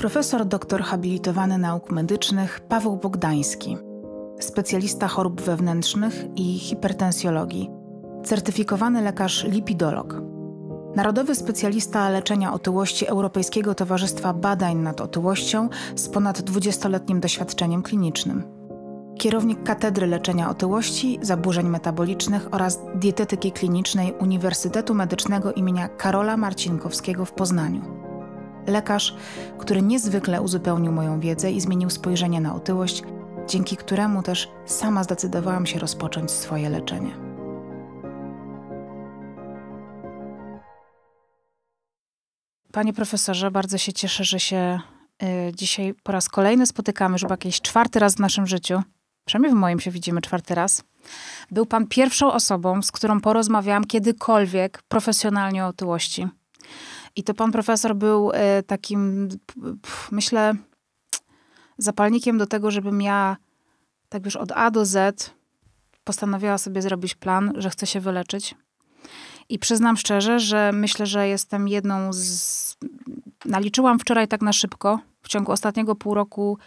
Profesor doktor habilitowany nauk medycznych Paweł Bogdański, specjalista chorób wewnętrznych i hipertensjologii, certyfikowany lekarz lipidolog. Narodowy specjalista leczenia otyłości Europejskiego Towarzystwa Badań nad Otyłością z ponad 20-letnim doświadczeniem klinicznym. Kierownik Katedry Leczenia Otyłości, Zaburzeń Metabolicznych oraz Dietetyki Klinicznej Uniwersytetu Medycznego im. Karola Marcinkowskiego w Poznaniu. Lekarz, który niezwykle uzupełnił moją wiedzę i zmienił spojrzenie na otyłość, dzięki któremu też sama zdecydowałam się rozpocząć swoje leczenie. Panie profesorze, bardzo się cieszę, że się y, dzisiaj po raz kolejny spotykamy, już chyba jakiś czwarty raz w naszym życiu. Przynajmniej w moim się widzimy czwarty raz. Był pan pierwszą osobą, z którą porozmawiałam kiedykolwiek profesjonalnie o otyłości. I to pan profesor był e, takim, myślę, zapalnikiem do tego, żebym ja tak już od A do Z postanowiła sobie zrobić plan, że chcę się wyleczyć. I przyznam szczerze, że myślę, że jestem jedną z. Naliczyłam wczoraj tak na szybko, w ciągu ostatniego pół roku,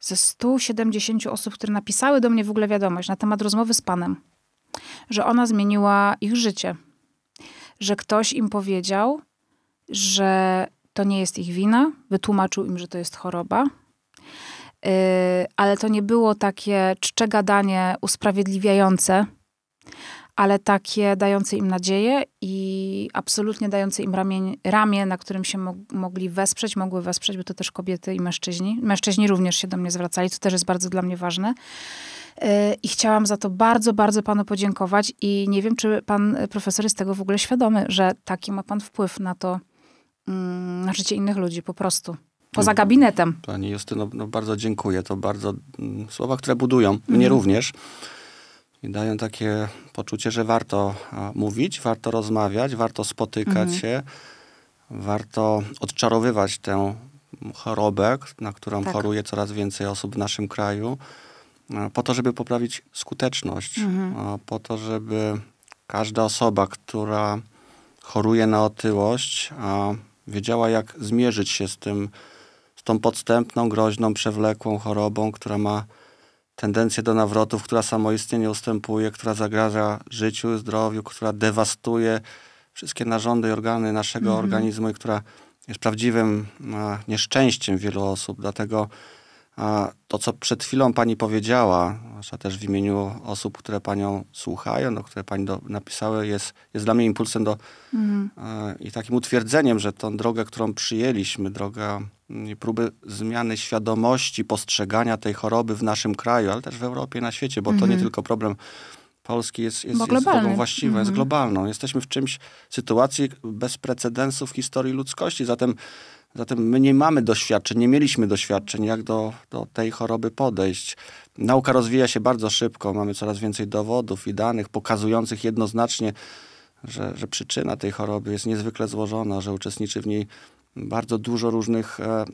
ze 170 osób, które napisały do mnie w ogóle wiadomość na temat rozmowy z panem, że ona zmieniła ich życie. Że ktoś im powiedział, że to nie jest ich wina, wytłumaczył im, że to jest choroba. Y, ale to nie było takie czcze gadanie usprawiedliwiające, ale takie dające im nadzieję i absolutnie dające im ramię, ramię na którym się mo mogli wesprzeć, mogły wesprzeć, bo to też kobiety i mężczyźni. Mężczyźni również się do mnie zwracali, to też jest bardzo dla mnie ważne. Y, I chciałam za to bardzo, bardzo panu podziękować i nie wiem, czy pan y, profesor jest tego w ogóle świadomy, że taki ma pan wpływ na to, Mm, na życie innych ludzi po prostu. Poza mm. gabinetem. Pani Justyno, no bardzo dziękuję. To bardzo mm, słowa, które budują mnie mhm. również. I dają takie poczucie, że warto mówić, warto rozmawiać, warto spotykać mhm. się, warto odczarowywać tę chorobę, na którą tak. choruje coraz więcej osób w naszym kraju, po to, żeby poprawić skuteczność, mhm. po to, żeby każda osoba, która choruje na otyłość, Wiedziała, jak zmierzyć się z tym, z tą podstępną, groźną, przewlekłą chorobą, która ma tendencję do nawrotów, która samoistnie nie ustępuje, która zagraża życiu, zdrowiu, która dewastuje wszystkie narządy i organy naszego mm -hmm. organizmu i która jest prawdziwym a, nieszczęściem wielu osób. Dlatego a to, co przed chwilą pani powiedziała, zwłaszcza też w imieniu osób, które panią słuchają, no, które pani do, napisały, jest, jest dla mnie impulsem do, mhm. E, i takim utwierdzeniem, że tą drogę, którą przyjęliśmy, droga próby zmiany świadomości, postrzegania tej choroby w naszym kraju, ale też w Europie, na świecie, bo mhm. to nie mhm. tylko problem Polski jest, jest, jest drogą właściwą, mhm. jest globalną. Jesteśmy w czymś, sytuacji bez precedensu w historii ludzkości, zatem Zatem my nie mamy doświadczeń, nie mieliśmy doświadczeń, jak do, do tej choroby podejść. Nauka rozwija się bardzo szybko, mamy coraz więcej dowodów i danych pokazujących jednoznacznie, że, że przyczyna tej choroby jest niezwykle złożona, że uczestniczy w niej bardzo dużo różnych e,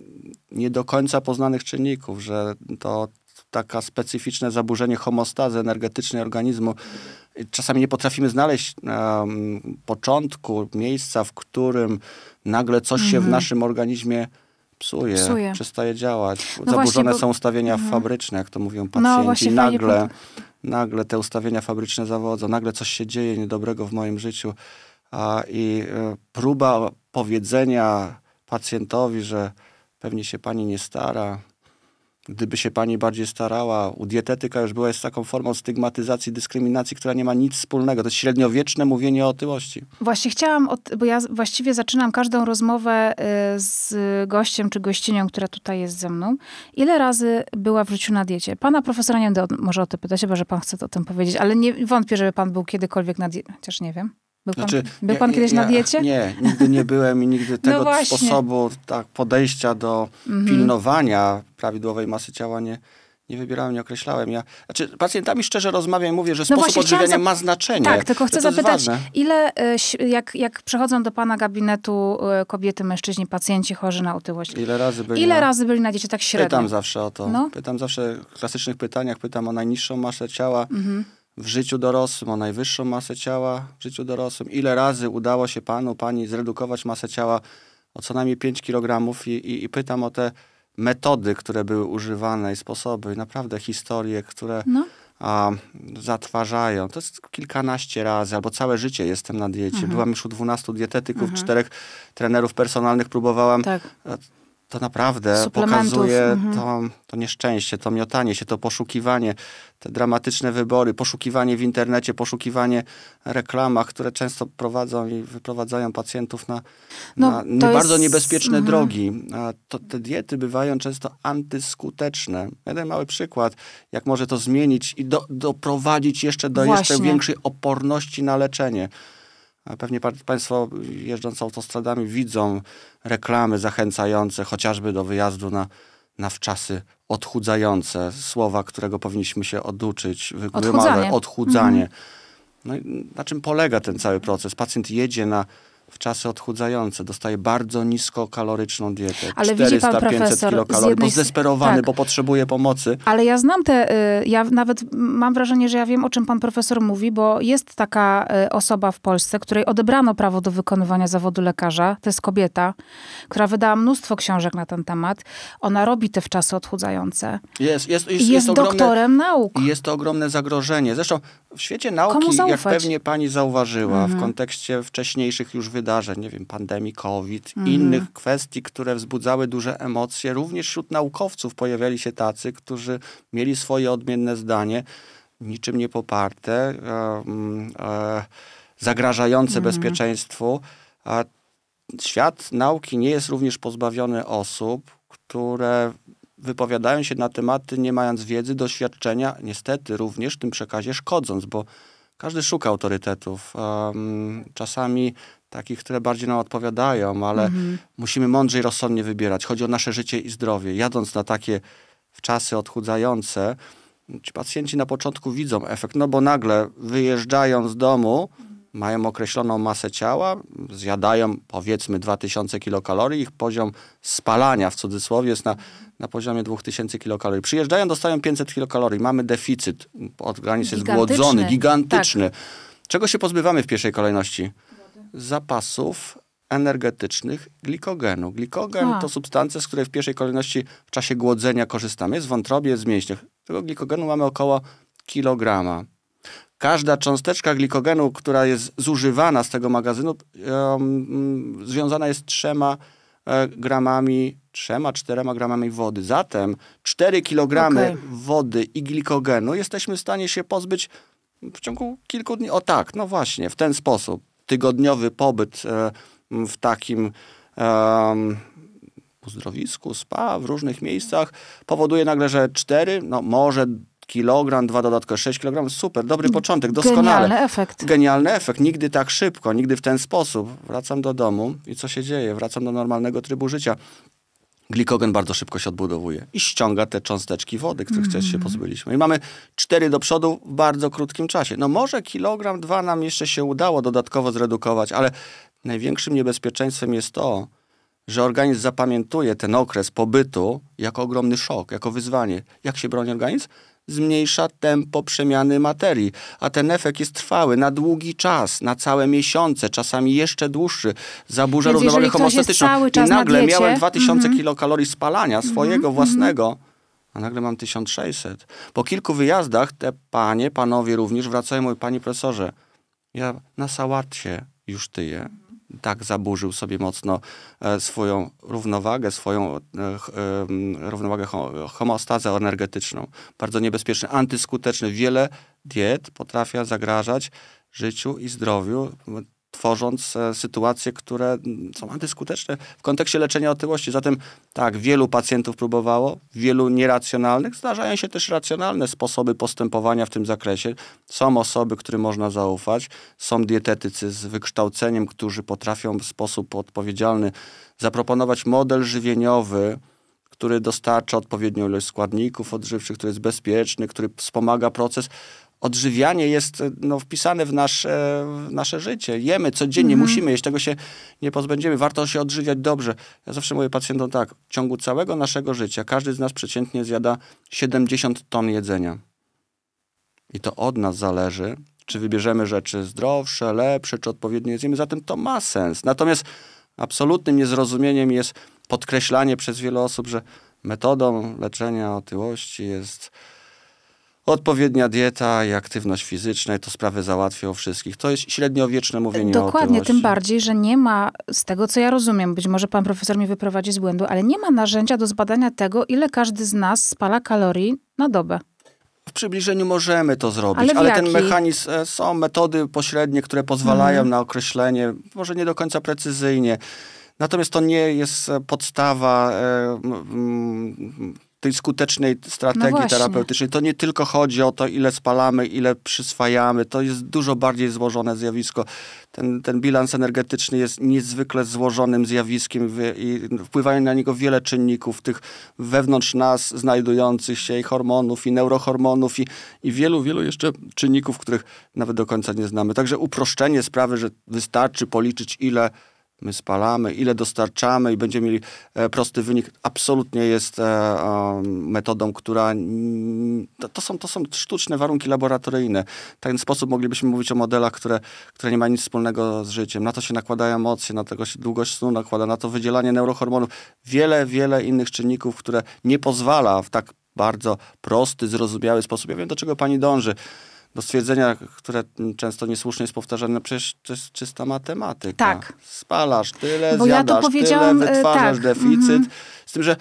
nie do końca poznanych czynników, że to taka specyficzne zaburzenie homostazy energetycznej organizmu. Czasami nie potrafimy znaleźć e, początku, miejsca, w którym nagle coś mhm. się w mhm. naszym organizmie psuje, psuje. przestaje działać. No Zaburzone właśnie, bo... są ustawienia mhm. fabryczne, jak to mówią no pacjenci. No właśnie, nagle, fajnie. nagle te ustawienia fabryczne zawodzą, nagle coś się dzieje niedobrego w moim życiu. A, I e, próba powiedzenia pacjentowi, że pewnie się pani nie stara, Gdyby się pani bardziej starała, u dietetyka już była jest taką formą stygmatyzacji, dyskryminacji, która nie ma nic wspólnego. To jest średniowieczne mówienie o otyłości. Właśnie chciałam, od, bo ja właściwie zaczynam każdą rozmowę y, z gościem czy gościnią, która tutaj jest ze mną. Ile razy była w życiu na diecie? Pana profesora nie będę może o to pytać, chyba że pan chce o tym powiedzieć, ale nie wątpię, żeby pan był kiedykolwiek na diecie, chociaż nie wiem. Był znaczy, pan, był pan znaczy, kiedyś ja, na diecie? Nie, nigdy nie byłem i nigdy no tego no sposobu tak, podejścia do mhm. pilnowania prawidłowej masy ciała nie, nie wybierałem, nie określałem. Ja, znaczy, pacjentami szczerze rozmawiam i mówię, że no sposób odżywiania za... ma znaczenie. Tak, tylko chcę zapytać, ile, e, jak, jak przychodzą do pana gabinetu e, kobiety, mężczyźni, pacjenci chorzy na otyłość? Ile razy byli, ile na... Razy byli na dzieci tak średnio? Pytam zawsze o to. No? Pytam zawsze w klasycznych pytaniach, pytam o najniższą masę ciała. Mhm w życiu dorosłym o najwyższą masę ciała w życiu dorosłym, ile razy udało się panu, pani zredukować masę ciała o co najmniej 5 kg i, i, i pytam o te metody, które były używane i sposoby, naprawdę historie, które no. a, zatwarzają. To jest kilkanaście razy, albo całe życie jestem na diecie. Mhm. Byłam już u 12 dietetyków, mhm. czterech trenerów personalnych, próbowałam... Tak e, to naprawdę pokazuje mhm. to, to nieszczęście, to miotanie się, to poszukiwanie, te dramatyczne wybory, poszukiwanie w internecie, poszukiwanie reklamach, które często prowadzą i wyprowadzają pacjentów na, no, na bardzo jest... niebezpieczne mhm. drogi. To, te diety bywają często antyskuteczne. Jeden mały przykład, jak może to zmienić i do, doprowadzić jeszcze do Właśnie. jeszcze większej oporności na leczenie. Pewnie Państwo jeżdżąc autostradami widzą reklamy zachęcające chociażby do wyjazdu na, na wczasy odchudzające. Słowa, którego powinniśmy się oduczyć. Odchudzanie. Odchudzanie. Mhm. No, na czym polega ten cały proces? Pacjent jedzie na w czasy odchudzające, dostaje bardzo niskokaloryczną dietę. Ale 400, 500 kilokalorii, bo zdesperowany, tak. bo potrzebuje pomocy. Ale ja znam te, y, ja nawet mam wrażenie, że ja wiem, o czym pan profesor mówi, bo jest taka y, osoba w Polsce, której odebrano prawo do wykonywania zawodu lekarza, to jest kobieta, która wydała mnóstwo książek na ten temat. Ona robi te w czasy odchudzające. Jest, jest, jest, jest doktorem nauk. I jest to ogromne zagrożenie. Zresztą w świecie nauki, jak pewnie pani zauważyła, mhm. w kontekście wcześniejszych już wydarzeń, wydarzeń, nie wiem, pandemii COVID, mhm. innych kwestii, które wzbudzały duże emocje, również wśród naukowców pojawiali się tacy, którzy mieli swoje odmienne zdanie, niczym nie poparte, e, e, zagrażające mhm. bezpieczeństwu. A świat nauki nie jest również pozbawiony osób, które wypowiadają się na tematy, nie mając wiedzy, doświadczenia, niestety również w tym przekazie szkodząc, bo każdy szuka autorytetów. Czasami takich, które bardziej nam odpowiadają, ale mhm. musimy mądrzej, rozsądnie wybierać. Chodzi o nasze życie i zdrowie. Jadąc na takie czasy odchudzające, ci pacjenci na początku widzą efekt, no bo nagle wyjeżdżają z domu, mają określoną masę ciała, zjadają powiedzmy 2000 kilokalorii, ich poziom spalania w cudzysłowie jest na, na poziomie 2000 kilokalorii. Przyjeżdżają, dostają 500 kilokalorii, mamy deficyt, od granicy, jest głodzony, tak. gigantyczny. Tak. Czego się pozbywamy w pierwszej kolejności? zapasów energetycznych glikogenu. Glikogen A. to substancja, z której w pierwszej kolejności w czasie głodzenia korzystamy. Jest w wątrobie, jest w mięśniach. Tego glikogenu mamy około kilograma. Każda cząsteczka glikogenu, która jest zużywana z tego magazynu, um, związana jest trzema e, gramami, trzema, czterema gramami wody. Zatem 4 kilogramy okay. wody i glikogenu jesteśmy w stanie się pozbyć w ciągu kilku dni. O tak, no właśnie, w ten sposób tygodniowy pobyt e, w takim uzdrowisku, spa, w różnych miejscach, powoduje nagle, że cztery, no może kilogram, dwa dodatkowe, sześć kilogramów, super, dobry początek, doskonale. Genialny efekt. Genialny efekt, nigdy tak szybko, nigdy w ten sposób. Wracam do domu i co się dzieje? Wracam do normalnego trybu życia glikogen bardzo szybko się odbudowuje i ściąga te cząsteczki wody, których mm. się pozbyliśmy. I mamy cztery do przodu w bardzo krótkim czasie. No może kilogram, dwa nam jeszcze się udało dodatkowo zredukować, ale największym niebezpieczeństwem jest to, że organizm zapamiętuje ten okres pobytu jako ogromny szok, jako wyzwanie. Jak się broni organizm? zmniejsza tempo przemiany materii, a ten efekt jest trwały, na długi czas, na całe miesiące, czasami jeszcze dłuższy. Zaburza Więc równowagę homostetyczną. I nagle na miałem 2000 mm-hmm. kilokalorii spalania mhm, swojego, mm-hmm. własnego, a nagle mam 1600. Po kilku wyjazdach te panie, panowie również wracają i mówią, panie profesorze, ja na sałacie już tyję, tak zaburzył sobie mocno e, swoją równowagę, swoją e, e, równowagę homostazę energetyczną. Bardzo niebezpieczny, antyskuteczny. Wiele diet potrafia zagrażać życiu i zdrowiu tworząc e, sytuacje, które są antyskuteczne w kontekście leczenia otyłości. Zatem tak, wielu pacjentów próbowało, wielu nieracjonalnych. Zdarzają się też racjonalne sposoby postępowania w tym zakresie. Są osoby, którym można zaufać, są dietetycy z wykształceniem, którzy potrafią w sposób odpowiedzialny zaproponować model żywieniowy, który dostarcza odpowiednią ilość składników odżywczych, który jest bezpieczny, który wspomaga proces odżywianie jest e, no, wpisane w nasze, w nasze życie. Jemy codziennie, mhm. musimy jeść, tego się nie pozbędziemy. Warto się odżywiać dobrze. Ja zawsze mówię pacjentom tak, w ciągu całego naszego życia każdy z nas przeciętnie zjada 70 ton jedzenia. I to od nas zależy, czy wybierzemy rzeczy zdrowsze, lepsze, czy odpowiednie zjemy. Zatem to ma sens. Natomiast absolutnym niezrozumieniem jest podkreślanie przez wiele osób, że metodą leczenia otyłości jest odpowiednia dieta i aktywność fizyczna i to sprawy załatwią wszystkich. To jest średniowieczne mówienie Dokładnie, o Dokładnie, tym bardziej, że nie ma, z tego co ja rozumiem, być może pan profesor mnie wyprowadzi z błędu, ale nie ma narzędzia do zbadania tego, ile każdy z nas spala kalorii na dobę. W przybliżeniu możemy to zrobić, ale, ale ten mechanizm, e, są metody pośrednie, które pozwalają mhm. na określenie, może nie do końca precyzyjnie, Natomiast to nie jest e, podstawa e, tej skutecznej strategii no terapeutycznej. To nie tylko chodzi o to, ile spalamy, ile przyswajamy. To jest dużo bardziej złożone zjawisko. Ten, ten bilans energetyczny jest niezwykle złożonym zjawiskiem i wpływają na niego wiele czynników, tych wewnątrz nas znajdujących się i hormonów, i neurohormonów, i, i wielu, wielu jeszcze czynników, których nawet do końca nie znamy. Także uproszczenie sprawy, że wystarczy policzyć, ile my spalamy, ile dostarczamy i będziemy mieli e, prosty wynik, absolutnie jest e, e, metodą, która... To, są, to są sztuczne warunki laboratoryjne. W ten sposób moglibyśmy mówić o modelach, które, które nie mają nic wspólnego z życiem. Na to się nakładają emocje, na tego się długość snu nakłada, na to wydzielanie neurohormonów. Wiele, wiele innych czynników, które nie pozwala w tak bardzo prosty, zrozumiały sposób. Ja wiem, do czego pani dąży do stwierdzenia, które często niesłusznie jest powtarzane, no przecież to jest czysta matematyka. Tak. Spalasz tyle, Bo zjadasz ja to tyle, e, wytwarzasz tak. deficyt. Mm -hmm. Z tym, że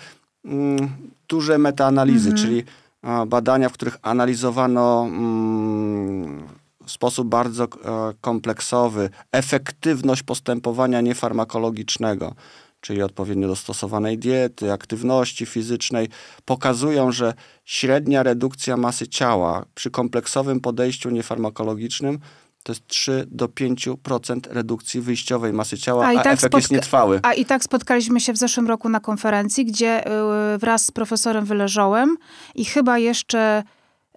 mm, duże metaanalizy, mm -hmm. czyli a, e, badania, w których analizowano w mm, sposób bardzo e, kompleksowy efektywność postępowania niefarmakologicznego czyli odpowiednio dostosowanej diety, aktywności fizycznej, pokazują, że średnia redukcja masy ciała przy kompleksowym podejściu niefarmakologicznym to jest 3 do 5% redukcji wyjściowej masy ciała, a, a tak efekt jest nietrwały. A i tak spotkaliśmy się w zeszłym roku na konferencji, gdzie y, wraz z profesorem Wyleżołem i chyba jeszcze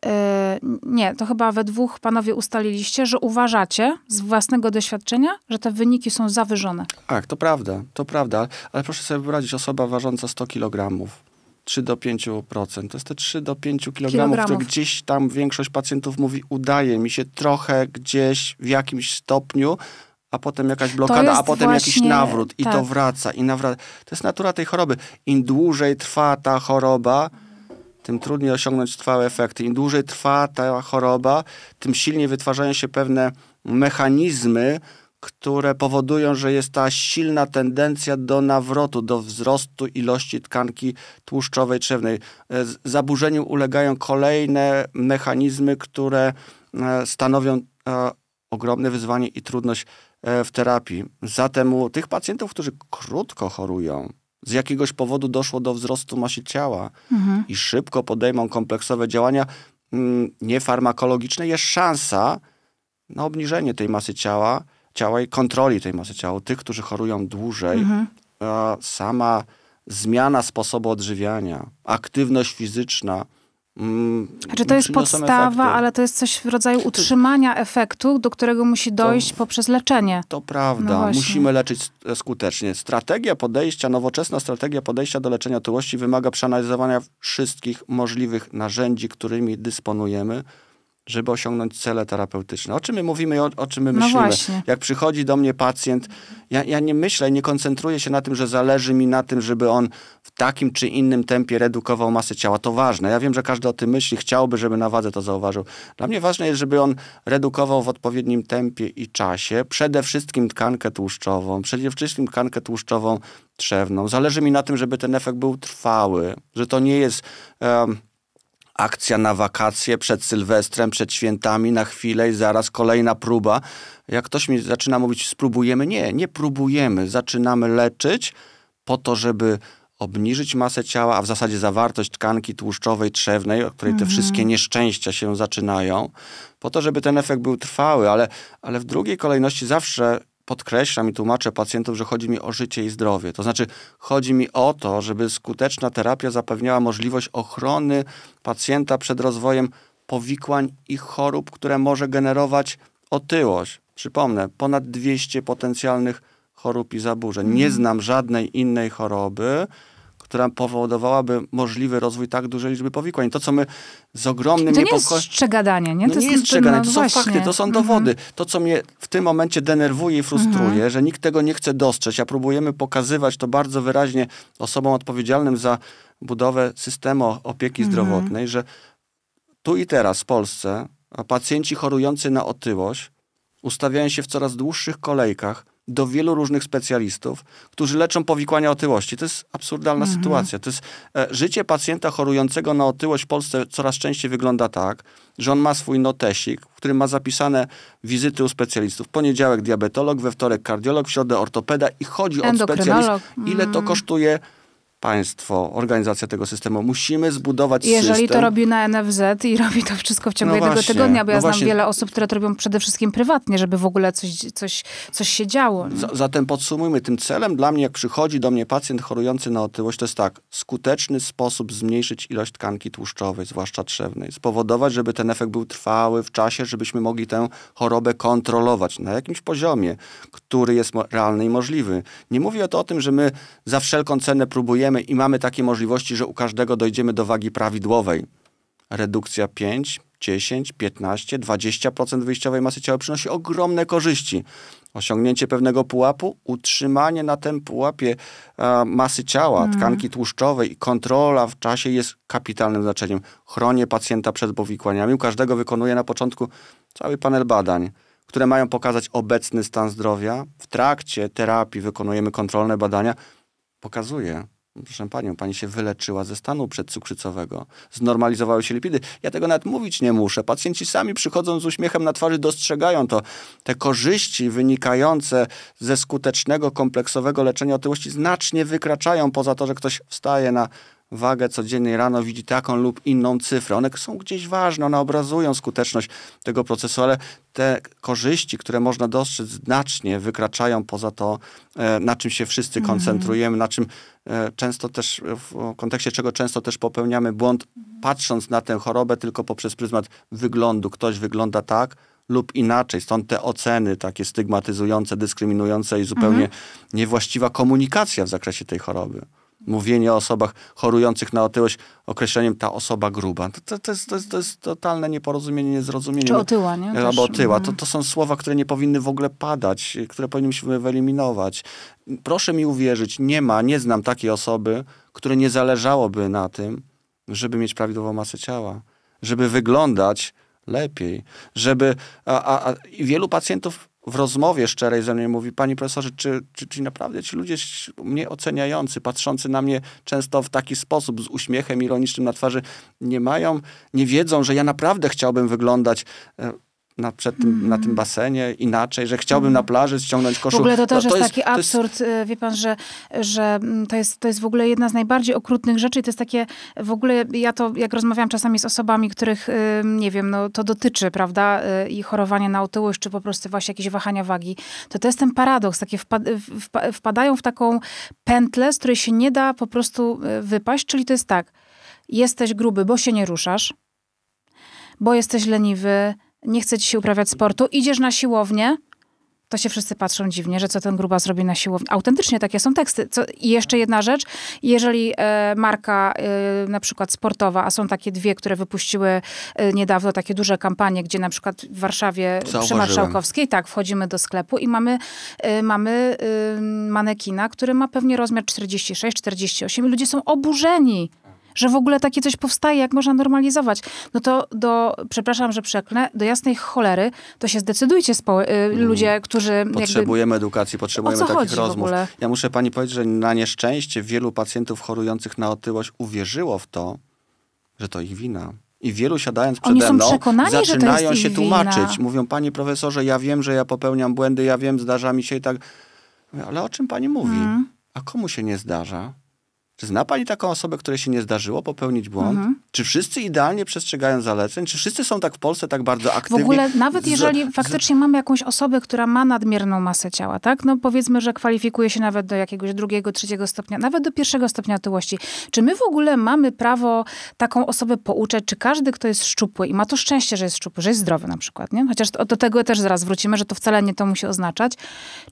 E, nie, to chyba we dwóch panowie ustaliliście, że uważacie z własnego doświadczenia, że te wyniki są zawyżone. Tak, to prawda, to prawda, ale proszę sobie wyobrazić, osoba ważąca 100 kg, 3 do 5%. To jest te 3 do 5 kg, kilogramów. to gdzieś tam większość pacjentów mówi, udaje mi się trochę gdzieś w jakimś stopniu, a potem jakaś blokada, a potem właśnie, jakiś nawrót i tak. to wraca, i nawraca. To jest natura tej choroby. Im dłużej trwa ta choroba, tym trudniej osiągnąć trwałe efekty. Im dłużej trwa ta choroba, tym silniej wytwarzają się pewne mechanizmy, które powodują, że jest ta silna tendencja do nawrotu, do wzrostu ilości tkanki tłuszczowej trzewnej. E, zaburzeniu ulegają kolejne mechanizmy, które e, stanowią e, ogromne wyzwanie i trudność w terapii. Zatem u tych pacjentów, którzy krótko chorują, z jakiegoś powodu doszło do wzrostu masy ciała mhm. i szybko podejmą kompleksowe działania mm, niefarmakologiczne, jest szansa na obniżenie tej masy ciała, ciała i kontroli tej masy ciała. Tych, którzy chorują dłużej, mhm. sama zmiana sposobu odżywiania, aktywność fizyczna, Mm, czy to jest podstawa, ale to jest coś w rodzaju utrzymania efektu, do którego musi dojść to, poprzez leczenie? To prawda. No Musimy leczyć e, skutecznie. Strategia podejścia, nowoczesna strategia podejścia do leczenia otyłości wymaga przeanalizowania wszystkich możliwych narzędzi, którymi dysponujemy, żeby osiągnąć cele terapeutyczne. O czym my mówimy i o, o, czym my no myślimy? No Jak przychodzi do mnie pacjent, ja, ja nie myślę, nie koncentruję się na tym, że zależy mi na tym, żeby on w takim czy innym tempie redukował masę ciała. To ważne. Ja wiem, że każdy o tym myśli, chciałby, żeby na wadze to zauważył. Dla mnie ważne jest, żeby on redukował w odpowiednim tempie i czasie przede wszystkim tkankę tłuszczową, przede wszystkim tkankę tłuszczową trzewną. Zależy mi na tym, żeby ten efekt był trwały, że to nie jest um, akcja na wakacje przed Sylwestrem, przed świętami, na chwilę i zaraz kolejna próba. Jak ktoś mi zaczyna mówić, spróbujemy, nie, nie próbujemy, zaczynamy leczyć po to, żeby obniżyć masę ciała, a w zasadzie zawartość tkanki tłuszczowej, trzewnej, od której mhm. te wszystkie nieszczęścia się zaczynają, po to, żeby ten efekt był trwały, ale, ale w drugiej kolejności zawsze podkreślam i tłumaczę pacjentom, że chodzi mi o życie i zdrowie. To znaczy, chodzi mi o to, żeby skuteczna terapia zapewniała możliwość ochrony pacjenta przed rozwojem powikłań i chorób, które może generować otyłość. Przypomnę, ponad 200 potencjalnych chorób i zaburzeń. Nie mhm. znam żadnej innej choroby, która powodowałaby możliwy rozwój tak dużej liczby powikłań. To, co my z ogromnym niepokojem... To nie niepoko... jest szczegadanie, nie? No to nie jest szczegadanie, to są właśnie. fakty, to są mhm. dowody. Mhm. To, co mnie w tym momencie denerwuje i frustruje, mhm. że nikt tego nie chce dostrzec, a próbujemy pokazywać to bardzo wyraźnie osobom odpowiedzialnym za budowę systemu opieki mhm. zdrowotnej, że tu i teraz w Polsce pacjenci chorujący na otyłość ustawiają się w coraz dłuższych kolejkach, do wielu różnych specjalistów, którzy leczą powikłania otyłości. To jest absurdalna mhm. sytuacja. To jest, e, życie pacjenta chorującego na otyłość w Polsce coraz częściej wygląda tak, że on ma swój notesik, w którym ma zapisane wizyty u specjalistów. Poniedziałek diabetolog, we wtorek kardiolog, w środę ortopeda i chodzi od specjalistów. ile to mhm. kosztuje państwo, organizacja tego systemu. Musimy zbudować Jeżeli system. Jeżeli to robi na NFZ i robi to wszystko w ciągu no jednego właśnie, tygodnia, bo ja no znam właśnie. wiele osób, które to robią przede wszystkim prywatnie, żeby w ogóle coś, coś, coś się działo. Z, zatem podsumujmy, tym celem dla mnie, jak przychodzi do mnie pacjent chorujący na otyłość, to jest tak, skuteczny sposób zmniejszyć ilość tkanki tłuszczowej, zwłaszcza trzewnej, spowodować, żeby ten efekt był trwały w czasie, żebyśmy mogli tę chorobę kontrolować na jakimś poziomie, który jest realny i możliwy. Nie mówię to o tym, że my za wszelką cenę próbujemy możemy i mamy takie możliwości, że u każdego dojdziemy do wagi prawidłowej. Redukcja 5, 10, 15, 20% wyjściowej masy ciała przynosi ogromne korzyści. Osiągnięcie pewnego pułapu, utrzymanie na tym pułapie e, masy ciała, mm. tkanki tłuszczowej i kontrola w czasie jest kapitalnym znaczeniem. Chronię pacjenta przed powikłaniami. U każdego wykonuję na początku cały panel badań, które mają pokazać obecny stan zdrowia. W trakcie terapii wykonujemy kontrolne badania. Pokazuje, Proszę panią, pani się wyleczyła ze stanu przedcukrzycowego. Znormalizowały się lipidy. Ja tego nawet mówić nie muszę. Pacjenci sami przychodzą z uśmiechem na twarzy, dostrzegają to. Te korzyści wynikające ze skutecznego, kompleksowego leczenia otyłości znacznie wykraczają poza to, że ktoś wstaje na wagę codziennie rano widzi taką lub inną cyfrę. One są gdzieś ważne, one obrazują skuteczność tego procesu, ale te korzyści, które można dostrzec, znacznie wykraczają poza to, e, na czym się wszyscy mhm. koncentrujemy, na czym e, często też, e, w kontekście czego często też popełniamy błąd, mhm. patrząc na tę chorobę tylko poprzez pryzmat wyglądu. Ktoś wygląda tak, lub inaczej. Stąd te oceny takie stygmatyzujące, dyskryminujące i zupełnie mhm. niewłaściwa komunikacja w zakresie tej choroby mówienie o osobach chorujących na otyłość określeniem ta osoba gruba. To, to, to, jest, to, jest, to jest totalne nieporozumienie, niezrozumienie. Czy otyła, nie? Albo otyła. No. To, to są słowa, które nie powinny w ogóle padać, które powinniśmy wyeliminować. Proszę mi uwierzyć, nie ma, nie znam takiej osoby, której nie zależałoby na tym, żeby mieć prawidłową masę ciała, żeby wyglądać lepiej, żeby... A, a, a wielu pacjentów w rozmowie szczerej ze mną mówi, panie profesorze, czy, czy, czy naprawdę ci ludzie mnie oceniający, patrzący na mnie często w taki sposób, z uśmiechem ironicznym na twarzy, nie mają, nie wiedzą, że ja naprawdę chciałbym wyglądać e, na, przed tym, mm. na tym mhm. basenie inaczej, że chciałbym mm. na plaży ściągnąć koszulkę. W ogóle to też no, to jest, taki absurd, y, wie pan, że, że mm, to, jest, to jest w ogóle jedna z najbardziej okrutnych rzeczy i to jest takie, w ogóle ja to, jak rozmawiam czasami z osobami, których, y, nie wiem, no to dotyczy, prawda, y, i chorowanie na otyłość, czy po prostu właśnie jakieś wahania wagi, to to jest ten paradoks, takie wpadają w taką pętlę, z której się nie da po prostu wypaść, czyli to jest tak, jesteś gruby, bo się nie ruszasz, bo jesteś leniwy, nie chce ci się uprawiać sportu, idziesz na siłownię, to się wszyscy patrzą dziwnie, że co ten gruba zrobi na siłowni. Autentycznie takie są teksty. Co, I jeszcze jedna rzecz, jeżeli e, marka e, na przykład sportowa, a są takie dwie, które wypuściły e, niedawno takie duże kampanie, gdzie na przykład w Warszawie Zauważyłem. przy Marszałkowskiej, tak, wchodzimy do sklepu i mamy, e, mamy e, manekina, który ma pewnie rozmiar 46, 48 i ludzie są oburzeni że w ogóle takie coś powstaje, jak można normalizować. No to do, przepraszam, że przeklnę, do jasnej cholery, to się zdecydujcie y, mm. ludzie, którzy... Potrzebujemy jakby... edukacji, potrzebujemy takich rozmów. Ja muszę pani powiedzieć, że na nieszczęście wielu pacjentów chorujących na otyłość uwierzyło w to, że to ich wina. I wielu siadając przede mną zaczynają się tłumaczyć. Wina. Mówią, panie profesorze, ja wiem, że ja popełniam błędy, ja wiem, zdarza mi się i tak. Mówię, Ale o czym pani mówi? Mm. A komu się nie zdarza? Czy zna pani taką osobę, której się nie zdarzyło popełnić błąd? Mhm. Czy wszyscy idealnie przestrzegają zaleceń? Czy wszyscy są tak w Polsce tak bardzo aktywni? W ogóle nawet jeżeli z... faktycznie mamy jakąś osobę, która ma nadmierną masę ciała, tak? No powiedzmy, że kwalifikuje się nawet do jakiegoś drugiego, trzeciego stopnia, nawet do pierwszego stopnia otyłości. Czy my w ogóle mamy prawo taką osobę pouczać? Czy każdy, kto jest szczupły i ma to szczęście, że jest szczupły, że jest zdrowy na przykład, nie? Chociaż do tego też zaraz wrócimy, że to wcale nie to musi oznaczać.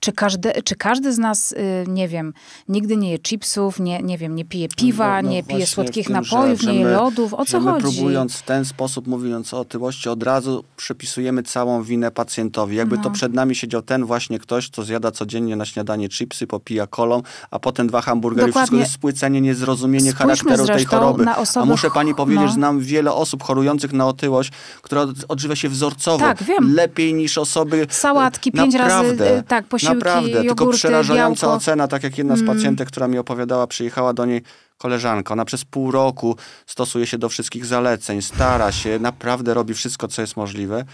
Czy każdy, czy każdy z nas, y, nie wiem, nigdy nie je chipsów, nie, nie wiem, nie pije piwa, no, no nie pije słodkich tym, napojów, że, że nie my, lodów. O co my chodzi? próbując w ten sposób, mówiąc o otyłości, od razu przypisujemy całą winę pacjentowi. Jakby no. to przed nami siedział ten właśnie ktoś, co zjada codziennie na śniadanie chipsy, popija kolą, a potem dwa hamburgery. Dokładnie. Wszystko jest spłycenie, niezrozumienie Spójrzmy charakteru tej choroby. a muszę pani powiedzieć, że no. znam wiele osób chorujących na otyłość, która odżywia się wzorcowo. Tak, wiem. Lepiej niż osoby... E, Sałatki, pięć naprawdę, razy, e, tak, posiłki, Naprawdę, jogurty, tylko przerażająca białko. ocena, tak jak jedna z mm. pacjentek, która mi opowiadała, przyjechała do do niej koleżanka. Ona przez pół roku stosuje się do wszystkich zaleceń, stara się, naprawdę robi wszystko, co jest możliwe.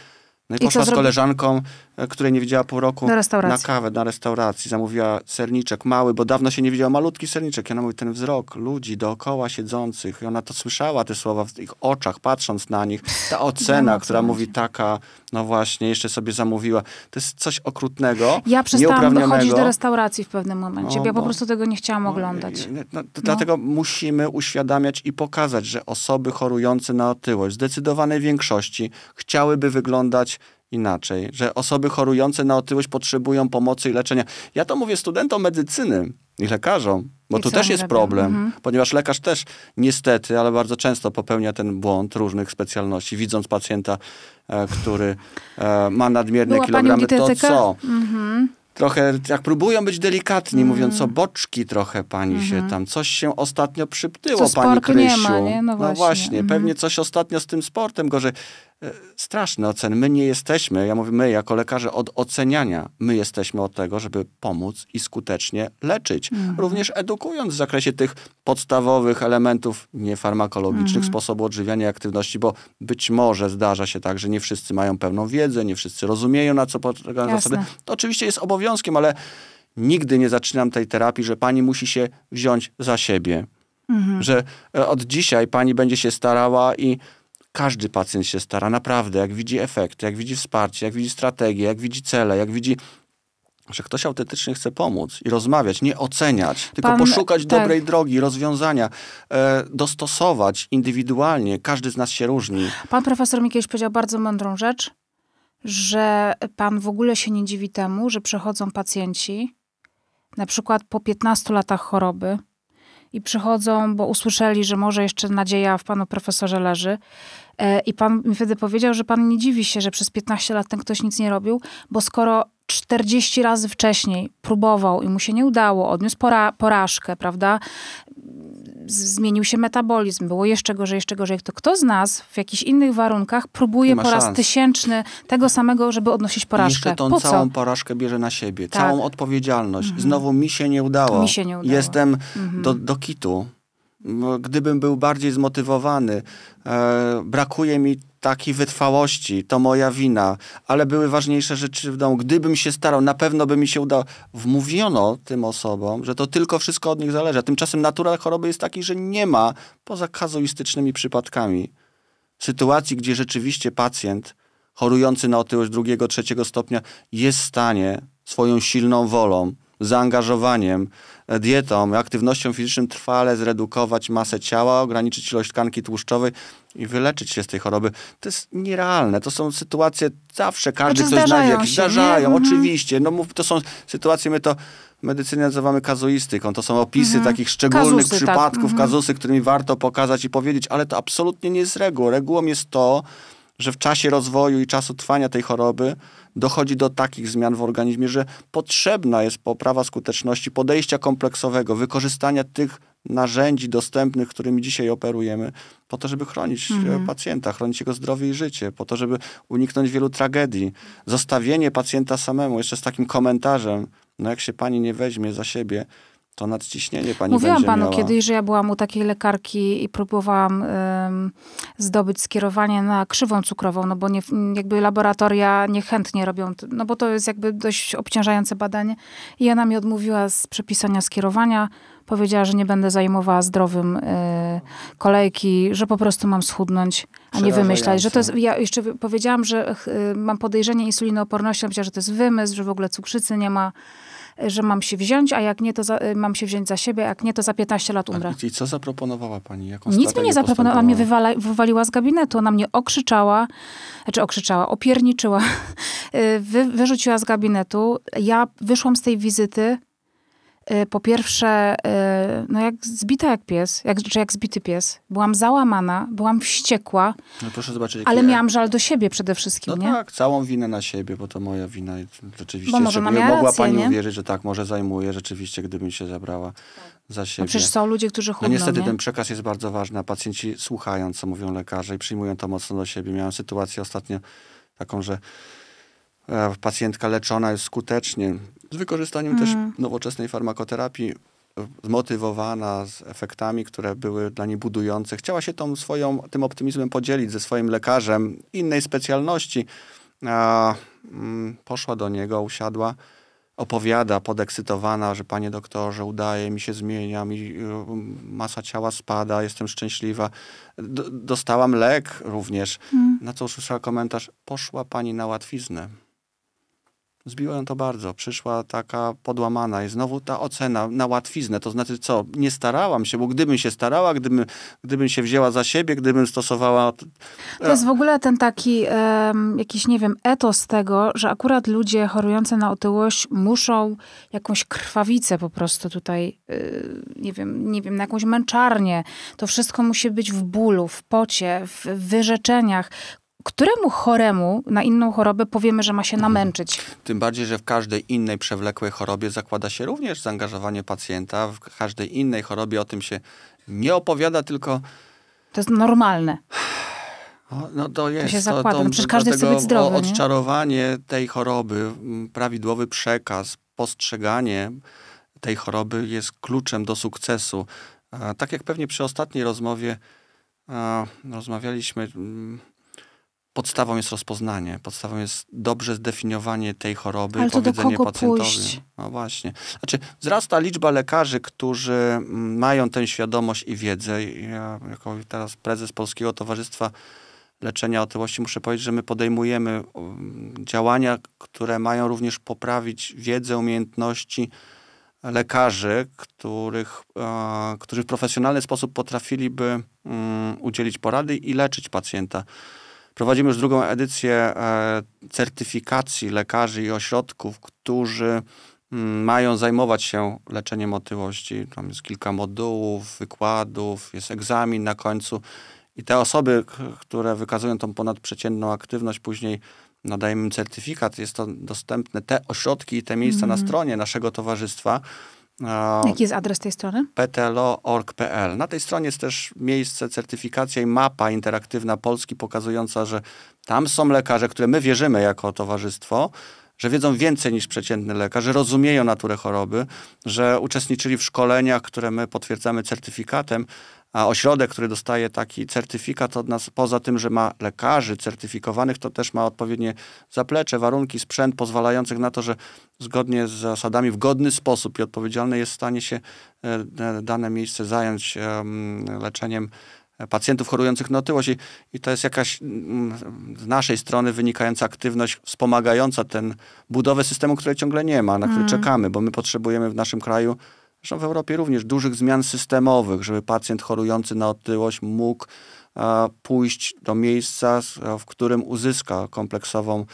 No i, I poszła z koleżanką, e, której nie widziała pół roku, na, na, kawę, na restauracji. Zamówiła serniczek mały, bo dawno się nie widziała, malutki serniczek. I ona mówi, ten wzrok ludzi dookoła siedzących. I ona to słyszała, te słowa w ich oczach, patrząc na nich. Ta ocena, która mówi taka, no właśnie, jeszcze sobie zamówiła. To jest coś okrutnego, Ja przestałam dochodzić do restauracji w pewnym momencie. No, ja po prostu tego nie chciałam no, oglądać. No, no, no, dlatego musimy uświadamiać i pokazać, że osoby chorujące na otyłość w zdecydowanej większości chciałyby wyglądać inaczej, że osoby chorujące na otyłość potrzebują pomocy i leczenia. Ja to mówię studentom medycyny i lekarzom, bo I tu też jest robią? problem, mhm. ponieważ lekarz też niestety, ale bardzo często popełnia ten błąd różnych specjalności, widząc pacjenta, e, który e, ma nadmierne Była kilogramy, to co? Mhm. Trochę, jak próbują być delikatni, mhm. mówiąc o mm. boczki trochę pani się mhm. tam, coś się ostatnio przyptyło pani Krysiu. Nie ma, no nie? No właśnie, no właśnie mhm. pewnie coś ostatnio z tym sportem gorzej. E, straszne oceny. My nie jesteśmy, ja mówię my jako lekarze, od oceniania. My jesteśmy od tego, żeby pomóc i skutecznie leczyć. Mhm. Również edukując w zakresie tych podstawowych elementów niefarmakologicznych, mhm. sposobu odżywiania i aktywności, bo być może zdarza się tak, że nie wszyscy mają pełną wiedzę, nie wszyscy rozumieją, na co polegają zasady. To oczywiście jest obowiązkiem, ale nigdy nie zaczynam tej terapii, że pani musi się wziąć za siebie. Mhm. Że e, od dzisiaj pani będzie się starała i każdy pacjent się stara, naprawdę. Jak widzi efekty, jak widzi wsparcie, jak widzi strategię, jak widzi cele, jak widzi że ktoś autentycznie chce pomóc i rozmawiać, nie oceniać, tylko Pan, poszukać tak. dobrej drogi, rozwiązania, e, dostosować indywidualnie. Każdy z nas się różni. Pan profesor mi kiedyś powiedział bardzo mądrą rzecz, że pan w ogóle się nie dziwi temu, że przechodzą pacjenci, na przykład po 15 latach choroby, i przychodzą, bo usłyszeli, że może jeszcze nadzieja w panu profesorze leży. E, I pan mi wtedy powiedział, że pan nie dziwi się, że przez 15 lat ten ktoś nic nie robił, bo skoro 40 razy wcześniej próbował i mu się nie udało, odniósł pora porażkę, prawda? zmienił się metabolizm, było jeszcze gorzej, jeszcze gorzej. To kto z nas w jakichś innych warunkach próbuje po raz tysięczny tego samego, żeby odnosić porażkę? I jeszcze tą po całą porażkę bierze na siebie, tak. całą odpowiedzialność. Mhm. Znowu mi się nie udało. Mi się nie udało. Jestem mhm. do, do kitu. Gdybym był bardziej zmotywowany, e, brakuje mi takiej wytrwałości, to moja wina, ale były ważniejsze rzeczy w domu. Gdybym się starał, na pewno by mi się udało. Wmówiono tym osobom, że to tylko wszystko od nich zależy. A tymczasem natura choroby jest taki, że nie ma, poza kazuistycznymi przypadkami, sytuacji, gdzie rzeczywiście pacjent chorujący na otyłość drugiego, trzeciego stopnia jest w stanie swoją silną wolą, zaangażowaniem, e, dietą, aktywnością fizyczną trwale zredukować masę ciała, ograniczyć ilość tkanki tłuszczowej, i wyleczyć się z tej choroby. To jest nierealne. To są sytuacje, zawsze każdy znaczy, coś znajdzie, jakieś zdarzają, mhm. oczywiście. No, to są sytuacje, my to medycynie nazywamy kazuistyką. To są opisy mhm. takich szczególnych kazusy, tak. przypadków, tak. kazusy, którymi warto pokazać i powiedzieć, ale to absolutnie nie jest regułą. Regułą jest to, że w czasie rozwoju i czasu trwania tej choroby dochodzi do takich zmian w organizmie, że potrzebna jest poprawa skuteczności podejścia kompleksowego, wykorzystania tych narzędzi dostępnych, którymi dzisiaj operujemy, po to, żeby chronić e, mhm. pacjenta, chronić jego zdrowie i życie, po to, żeby uniknąć wielu tragedii. Zostawienie pacjenta samemu, jeszcze z takim komentarzem, no jak się pani nie weźmie za siebie, to nadciśnienie pani Mówiłam panu miała. kiedyś, że ja byłam u takiej lekarki i próbowałam ym, zdobyć skierowanie na krzywą cukrową, no bo nie, jakby laboratoria niechętnie robią, no bo to jest jakby dość obciążające badanie. I ona mi odmówiła z przepisania skierowania, powiedziała, że nie będę zajmowała zdrowym y, kolejki, że po prostu mam schudnąć, a nie wymyślać. Że to jest, ja jeszcze powiedziałam, że y, mam podejrzenie insulinooporności, powiedziała, że to jest wymysł, że w ogóle cukrzycy nie ma y, że mam się wziąć, a jak nie, to za, y, mam się wziąć za siebie, jak nie, to za 15 lat umrę. I co zaproponowała pani? Jaką Nic mi nie zaproponowała. Mnie wywala, wywaliła z gabinetu. Ona mnie okrzyczała, znaczy okrzyczała, opierniczyła. Y, wy, wyrzuciła z gabinetu. Ja wyszłam z tej wizyty Y, po pierwsze, y, no jak zbita jak pies, jak, czy znaczy jak zbity pies. Byłam załamana, byłam wściekła. No proszę zobaczyć. Ale miałam żal do siebie przede wszystkim, no nie? tak, całą winę na siebie, bo to moja wina. Rzeczywiście, bo może mogła pani nie? uwierzyć, że tak, może zajmuje rzeczywiście, gdybym się zabrała za siebie. No przecież są ludzie, którzy no chudną, No niestety nie? ten przekaz jest bardzo ważny, a pacjenci słuchają, co mówią lekarze i przyjmują to mocno do siebie. Miałam sytuację ostatnio taką, że e, pacjentka leczona jest skutecznie z wykorzystaniem mm. też nowoczesnej farmakoterapii, zmotywowana z efektami, które były dla niej budujące. Chciała się tą swoją, tym optymizmem podzielić ze swoim lekarzem innej specjalności. A, mm, poszła do niego, usiadła, opowiada podekscytowana, że panie doktorze, udaje mi się, zmienia mi, y, masa ciała spada, jestem szczęśliwa. D dostałam lek również. Mm. Na co usłyszała komentarz, poszła pani na łatwiznę. Zbiło ją to bardzo. Przyszła taka podłamana i znowu ta ocena na łatwiznę. To znaczy co? Nie starałam się, bo gdybym się starała, gdybym, gdybym się wzięła za siebie, gdybym stosowała... To jest w ogóle ten taki um, jakiś, nie wiem, etos tego, że akurat ludzie chorujący na otyłość muszą jakąś krwawicę po prostu tutaj, yy, nie wiem, nie wiem, na jakąś męczarnię. To wszystko musi być w bólu, w pocie, w wyrzeczeniach któremu choremu na inną chorobę powiemy, że ma się mhm. namęczyć? Tym bardziej, że w każdej innej przewlekłej chorobie zakłada się również zaangażowanie pacjenta. W każdej innej chorobie o tym się nie opowiada, tylko. To jest normalne. no to jest. To się zakłada. To, to, no przecież każdy chce być zdrowy. Odczarowanie nie? tej choroby, prawidłowy przekaz, postrzeganie tej choroby jest kluczem do sukcesu. Tak jak pewnie przy ostatniej rozmowie rozmawialiśmy podstawą jest rozpoznanie, podstawą jest dobrze zdefiniowanie tej choroby, Ale powiedzenie pacjentowi. Pójść? No właśnie. Znaczy, wzrasta liczba lekarzy, którzy mm, mają tę świadomość i wiedzę. Ja, jako teraz prezes Polskiego Towarzystwa Leczenia Otyłości, muszę powiedzieć, że my podejmujemy mm, działania, które mają również poprawić wiedzę, umiejętności lekarzy, których, którzy w profesjonalny sposób potrafiliby mm, udzielić porady i leczyć pacjenta. Prowadzimy już drugą edycję e, certyfikacji lekarzy i ośrodków, którzy mm, mają zajmować się leczeniem otyłości. Tam jest kilka modułów, wykładów, jest egzamin na końcu. I te osoby, które wykazują tą ponadprzeciętną aktywność, później nadajemy no im certyfikat. Jest to dostępne, te ośrodki i te miejsca mm. na mhm. stronie naszego towarzystwa. Jaki jest adres tej strony? ptlo.org.pl. Na tej stronie jest też miejsce, certyfikacja i mapa interaktywna Polski pokazująca, że tam są lekarze, które my wierzymy jako towarzystwo, że wiedzą więcej niż przeciętny lekarz, że rozumieją naturę choroby, że uczestniczyli w szkoleniach, które my potwierdzamy certyfikatem, a ośrodek, który dostaje taki certyfikat od nas, poza tym, że ma lekarzy certyfikowanych, to też ma odpowiednie zaplecze, warunki, sprzęt pozwalających na to, że zgodnie z zasadami w godny sposób i odpowiedzialny jest w stanie się e, e, dane miejsce zająć e, leczeniem pacjentów chorujących na otyłość i, i, to jest jakaś z naszej strony wynikająca aktywność wspomagająca ten budowę systemu, której ciągle nie ma, na mm. który mhm. czekamy, bo my potrzebujemy w naszym kraju Zresztą w Europie również dużych zmian systemowych, żeby pacjent chorujący na otyłość mógł pójść do miejsca, w którym uzyska kompleksową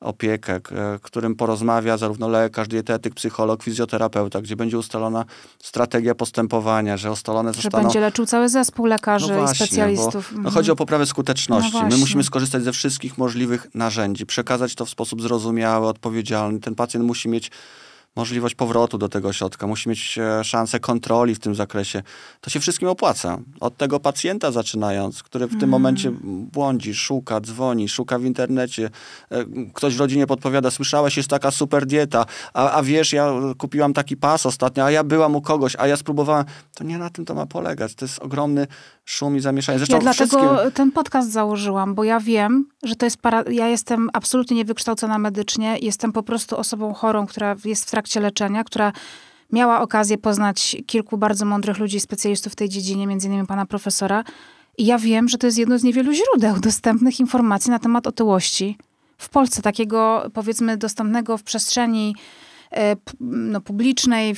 opiekę, którym porozmawia zarówno lekarz, dietetyk, psycholog, fizjoterapeuta, gdzie będzie ustalona strategia postępowania, że ustalone że zostaną... Że będzie leczył cały zespół lekarzy no właśnie, i specjalistów. no chodzi o mhm. poprawę skuteczności. No My musimy skorzystać ze wszystkich możliwych narzędzi, przekazać to w sposób zrozumiały, odpowiedzialny. Ten pacjent musi mieć możliwość powrotu do tego środka, musi mieć e, szansę kontroli w tym zakresie. To się wszystkim opłaca. Od tego pacjenta zaczynając, który w mm. tym mhm. momencie błądzi, szuka, dzwoni, szuka w internecie. E, ktoś w rodzinie podpowiada, słyszałeś, jest taka super dieta, a, a wiesz, ja kupiłam taki pas ostatnio, a ja byłam u kogoś, a ja spróbowałam. To nie na tym to ma polegać. To jest ogromny szum i zamieszanie. Zresztą ja dlatego ten podcast założyłam, bo ja wiem, że to jest para... ja jestem absolutnie niewykształcona medycznie, jestem po prostu osobą chorą, która jest w trakcie trakcie leczenia, która miała okazję poznać kilku bardzo mądrych ludzi, specjalistów w tej dziedzinie, między innymi pana profesora. I ja wiem, że to jest jedno z niewielu źródeł dostępnych informacji na temat otyłości w Polsce, takiego powiedzmy dostępnego w przestrzeni e, no, publicznej,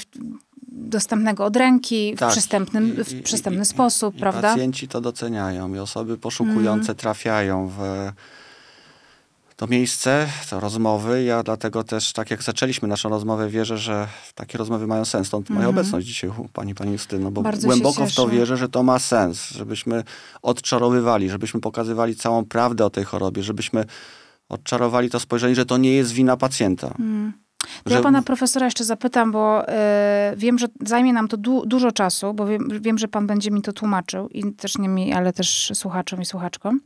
dostępnego od ręki, tak. w, przystępnym, w przystępny i, sposób, prawda? Pacjenci to doceniają i osoby poszukujące mm. trafiają w to miejsce, to rozmowy. Ja dlatego też, tak jak zaczęliśmy naszą rozmowę, wierzę, że takie rozmowy mają sens. Stąd moja mhm. obecność dzisiaj u pani, pani Justyno, bo Bardzo głęboko w to wierzę, że to ma sens, żebyśmy odczarowywali, żebyśmy pokazywali całą prawdę o tej chorobie, żebyśmy odczarowali to spojrzenie, że to nie jest wina pacjenta. Mhm. Ja pana profesora jeszcze zapytam, bo y, wiem, że zajmie nam to du- dużo czasu, bo wiem, wiem, że pan będzie mi to tłumaczył i też nie mi, ale też słuchaczom i słuchaczkom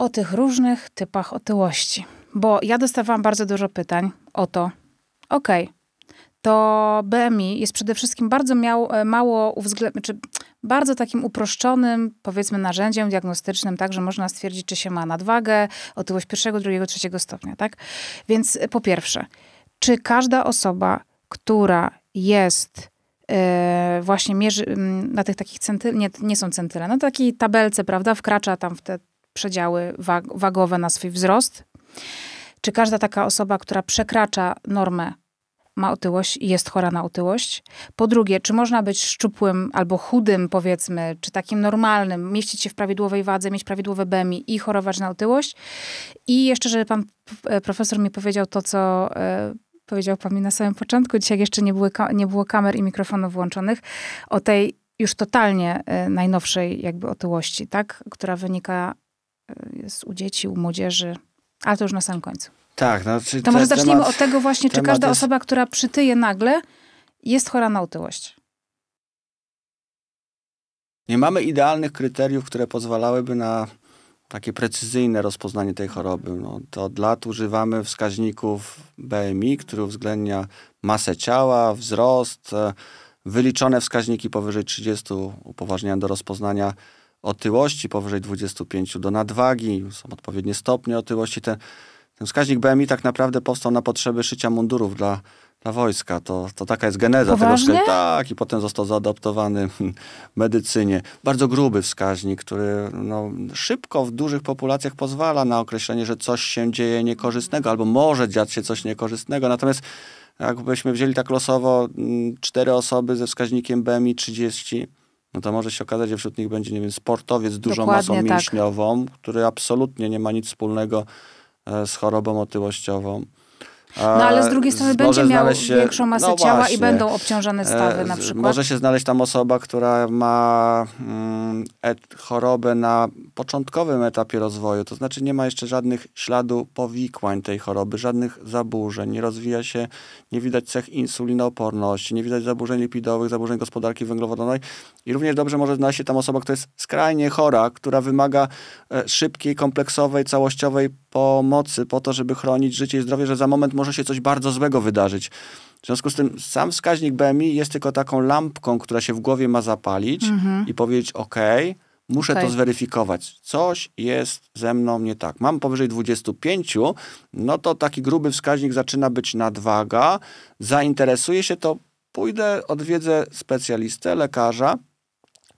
o tych różnych typach otyłości. Bo ja dostawałam bardzo dużo pytań o to, okej, okay, to BMI jest przede wszystkim bardzo miał, e, mało uwzględnione, czy bardzo takim uproszczonym, powiedzmy, narzędziem diagnostycznym, tak, że można stwierdzić, czy się ma nadwagę, otyłość pierwszego, drugiego, trzeciego stopnia, tak? Więc e, po pierwsze, czy każda osoba, która jest yy, właśnie mierzy, yy, na tych takich centylach, nie, nie są centyle, na takiej tabelce, prawda, wkracza tam w te przedziały wag wagowe na swój wzrost? Czy każda taka osoba, która przekracza normę, ma otyłość i jest chora na otyłość? Po drugie, czy można być szczupłym albo chudym, powiedzmy, czy takim normalnym, mieścić się w prawidłowej wadze, mieć prawidłowe BMI i chorować na otyłość? I jeszcze, żeby pan e, profesor mi powiedział to, co e, powiedział pan mi na samym początku, dzisiaj jeszcze nie, były, nie było kamer i mikrofonów włączonych, o tej już totalnie e, najnowszej jakby otyłości, tak? która wynika jest u dzieci, u młodzieży, ale to już na samym końcu. Tak, no, czy to może temat, zacznijmy od tego właśnie, czy każda jest... osoba, która przytyje nagle, jest chora na otyłość. Nie mamy idealnych kryteriów, które pozwalałyby na takie precyzyjne rozpoznanie tej choroby. No, to od lat używamy wskaźników BMI, który uwzględnia masę ciała, wzrost, e, wyliczone wskaźniki powyżej 30 upoważniają do rozpoznania otyłości powyżej 25 do nadwagi, są odpowiednie stopnie otyłości. Ten, ten wskaźnik BMI tak naprawdę powstał na potrzeby szycia mundurów dla, dla wojska. To, to taka jest geneza Poważnie? tego wskaźnika. Tak, i potem został zaadaptowany medycynie. Bardzo gruby wskaźnik, który no, szybko w dużych populacjach pozwala na określenie, że coś się dzieje niekorzystnego albo może dziać się coś niekorzystnego. Natomiast jakbyśmy wzięli tak losowo mm, cztery osoby ze wskaźnikiem BMI 30, no to może się okazać, że wśród nich będzie, nie wiem, sportowiec z dużą Dokładnie, masą tak. mięśniową, tak. który absolutnie nie ma nic wspólnego e, z chorobą otyłościową. No ale z drugiej strony będzie miał się, większą masę no ciała właśnie, i będą obciążane e, stawy na przykład. Może się znaleźć tam osoba, która ma mm, chorobę na początkowym etapie rozwoju, to znaczy nie ma jeszcze żadnych śladu powikłań tej choroby, żadnych zaburzeń, nie rozwija się, nie widać cech insulinooporności, nie widać zaburzeń lipidowych, zaburzeń gospodarki węglowodanowej i również dobrze może znaleźć się tam osoba, która jest skrajnie chora, która wymaga e, szybkiej, kompleksowej, całościowej pomocy po to, żeby chronić życie i zdrowie, że za moment może się coś bardzo złego wydarzyć. W związku z tym sam wskaźnik BMI jest tylko taką lampką, która się w głowie ma zapalić mhm. i powiedzieć: OK, muszę okay. to zweryfikować. Coś jest ze mną nie tak. Mam powyżej 25, no to taki gruby wskaźnik zaczyna być nadwaga. Zainteresuje się to, pójdę, odwiedzę specjalistę, lekarza,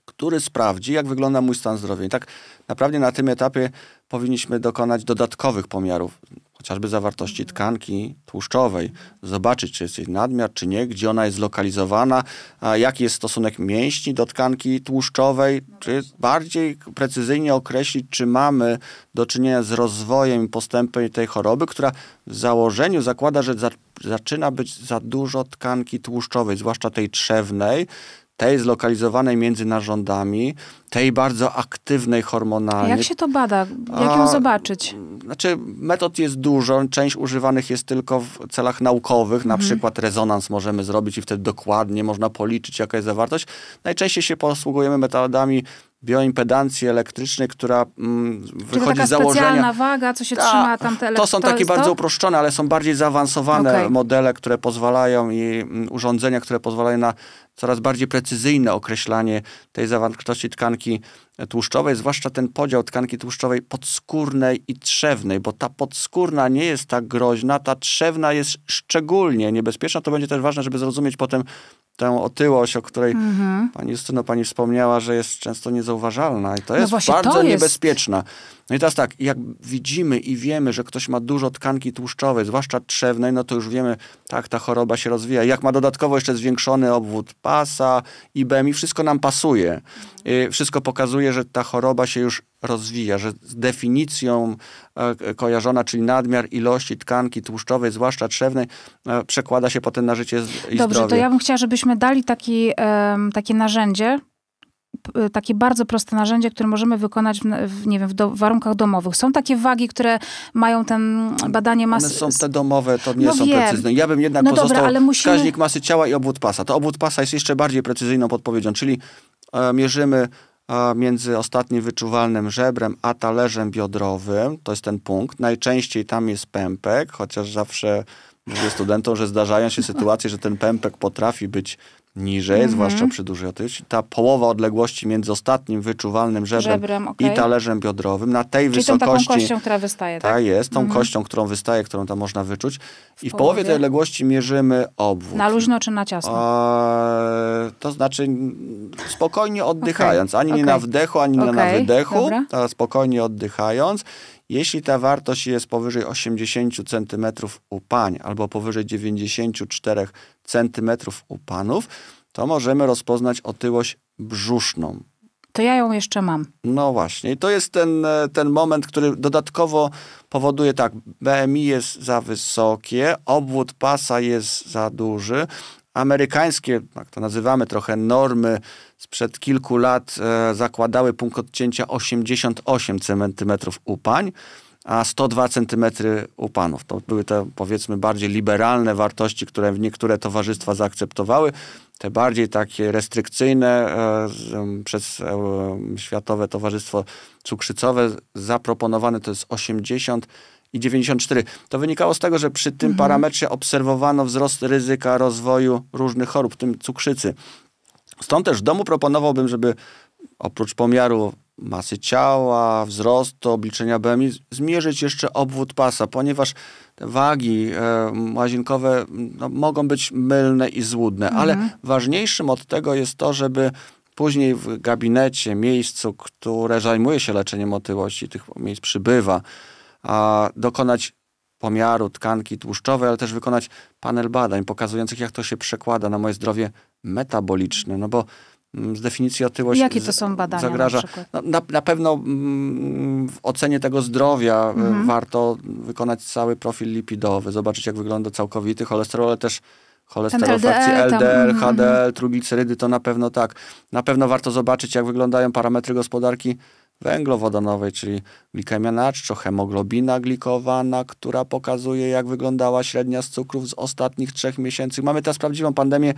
który sprawdzi, jak wygląda mój stan zdrowia. I tak naprawdę na tym etapie powinniśmy dokonać dodatkowych pomiarów chociażby zawartości tkanki tłuszczowej, zobaczyć, czy jest jej nadmiar, czy nie, gdzie ona jest zlokalizowana, jaki jest stosunek mięśni do tkanki tłuszczowej, no czy bardziej precyzyjnie określić, czy mamy do czynienia z rozwojem i postępem tej choroby, która w założeniu zakłada, że za, zaczyna być za dużo tkanki tłuszczowej, zwłaszcza tej trzewnej, tej zlokalizowanej między narządami, tej bardzo aktywnej hormonalnie. Jak się to bada? Jak ją zobaczyć? znaczy, metod jest dużo. Część używanych jest tylko w celach naukowych. Na mhm. przykład rezonans możemy zrobić i wtedy dokładnie można policzyć, jaka jest zawartość. Najczęściej się posługujemy metodami bioimpedancji elektrycznej, która mm, wychodzi z założenia. specjalna waga, co się Ta, trzyma tam te To są takie to? bardzo uproszczone, ale są bardziej zaawansowane okay. modele, które pozwalają i mm, urządzenia, które pozwalają na coraz bardziej precyzyjne określanie tej zawartości tkanki tłuszczowej, zwłaszcza ten podział tkanki tłuszczowej podskórnej i trzewnej, bo ta podskórna nie jest tak groźna, ta trzewna jest szczególnie niebezpieczna. To będzie też ważne, żeby zrozumieć potem tę otyłość, o której mhm. pani Justyno, pani wspomniała, że jest często niezauważalna i to no jest bardzo to jest... niebezpieczna. No i teraz tak, jak widzimy i wiemy, że ktoś ma dużo tkanki tłuszczowej, zwłaszcza trzewnej, no to już wiemy, tak, ta choroba się rozwija. Jak ma dodatkowo jeszcze zwiększony obwód pasa, i i wszystko nam pasuje. Y, wszystko pokazuje, że ta choroba się już rozwija, że z definicją e, kojarzona, czyli nadmiar ilości tkanki tłuszczowej, zwłaszcza trzewnej, e, przekłada się potem na życie i Dobrze, zdrowie. Dobrze, to ja bym chciała, żebyśmy dali taki, takie narzędzie, E, takie bardzo proste narzędzie, które możemy wykonać w, nie wiem, w do, warunkach domowych. Są takie wagi, które mają ten badanie masy... One są te domowe, to nie no są wiem. precyzyjne. Ja bym jednak no pozostał dobra, ale musimy... wskaźnik masy ciała i obwód pasa. To obwód pasa jest jeszcze bardziej precyzyjną podpowiedzią, czyli e, mierzymy e, między ostatnim wyczuwalnym żebrem a talerzem biodrowym. To jest ten punkt. Najczęściej tam jest pępek, chociaż zawsze mówię studentom, że zdarzają się sytuacje, że ten pępek potrafi być niżej, mm -hmm. zwłaszcza przy dużej otyłości, ta połowa odległości między ostatnim wyczuwalnym żebrem, żebrem okay. i talerzem biodrowym, na tej Czyli wysokości... Czyli kością, która wystaje, tak? tak jest, tą mm -hmm. kością, którą wystaje, którą tam można wyczuć. W I w połowie tej odległości mierzymy obwód. Na luźno czy na ciasno? Eee, to znaczy spokojnie oddychając, okay. ani okay. nie na wdechu, ani nie na wydechu, spokojnie oddychając jeśli ta wartość jest powyżej 80 cm u pań albo powyżej 94 cm u panów, to możemy rozpoznać otyłość brzuszną. To ja ją jeszcze mam. No właśnie. I to jest ten, e, ten moment, który dodatkowo powoduje tak, BMI jest za wysokie, obwód pasa jest za duży, amerykańskie, tak to nazywamy trochę, normy sprzed kilku lat e, zakładały punkt odcięcia 88 cm upań, a 102 cm upanów. To były te powiedzmy bardziej liberalne wartości, które niektóre towarzystwa zaakceptowały. Te bardziej takie restrykcyjne e, przez e, Światowe Towarzystwo Cukrzycowe zaproponowane to jest 80 i 94. To wynikało z tego, że przy tym mhm. parametrze obserwowano wzrost ryzyka rozwoju różnych chorób, w tym cukrzycy. Stąd też w domu proponowałbym, żeby oprócz pomiaru masy ciała, wzrostu, obliczenia BMI, zmierzyć jeszcze obwód pasa, ponieważ te wagi e, łazienkowe no, mogą być mylne i złudne, mhm. ale ważniejszym od tego jest to, żeby później w gabinecie, miejscu, które zajmuje się leczeniem otyłości, tych miejsc przybywa, a dokonać pomiaru tkanki tłuszczowej, ale też wykonać panel badań pokazujących, jak to się przekłada na moje zdrowie metaboliczne, no bo mm, z definicji otyłość Jakie to są badania zagraża. Na, no, na, na pewno mm, w ocenie tego zdrowia y, mhm. warto wykonać cały profil lipidowy, zobaczyć jak wygląda całkowity cholesterol, ale też cholesterol LDL, frakcji LDL, tam, HDL, mhm, mm. to na pewno tak. Na pewno warto zobaczyć jak wyglądają parametry gospodarki węglowodanowej, czyli glikemia naczczo, hemoglobina glikowana, która pokazuje, jak wyglądała średnia z cukrów z ostatnich trzech miesięcy. Mamy teraz prawdziwą pandemię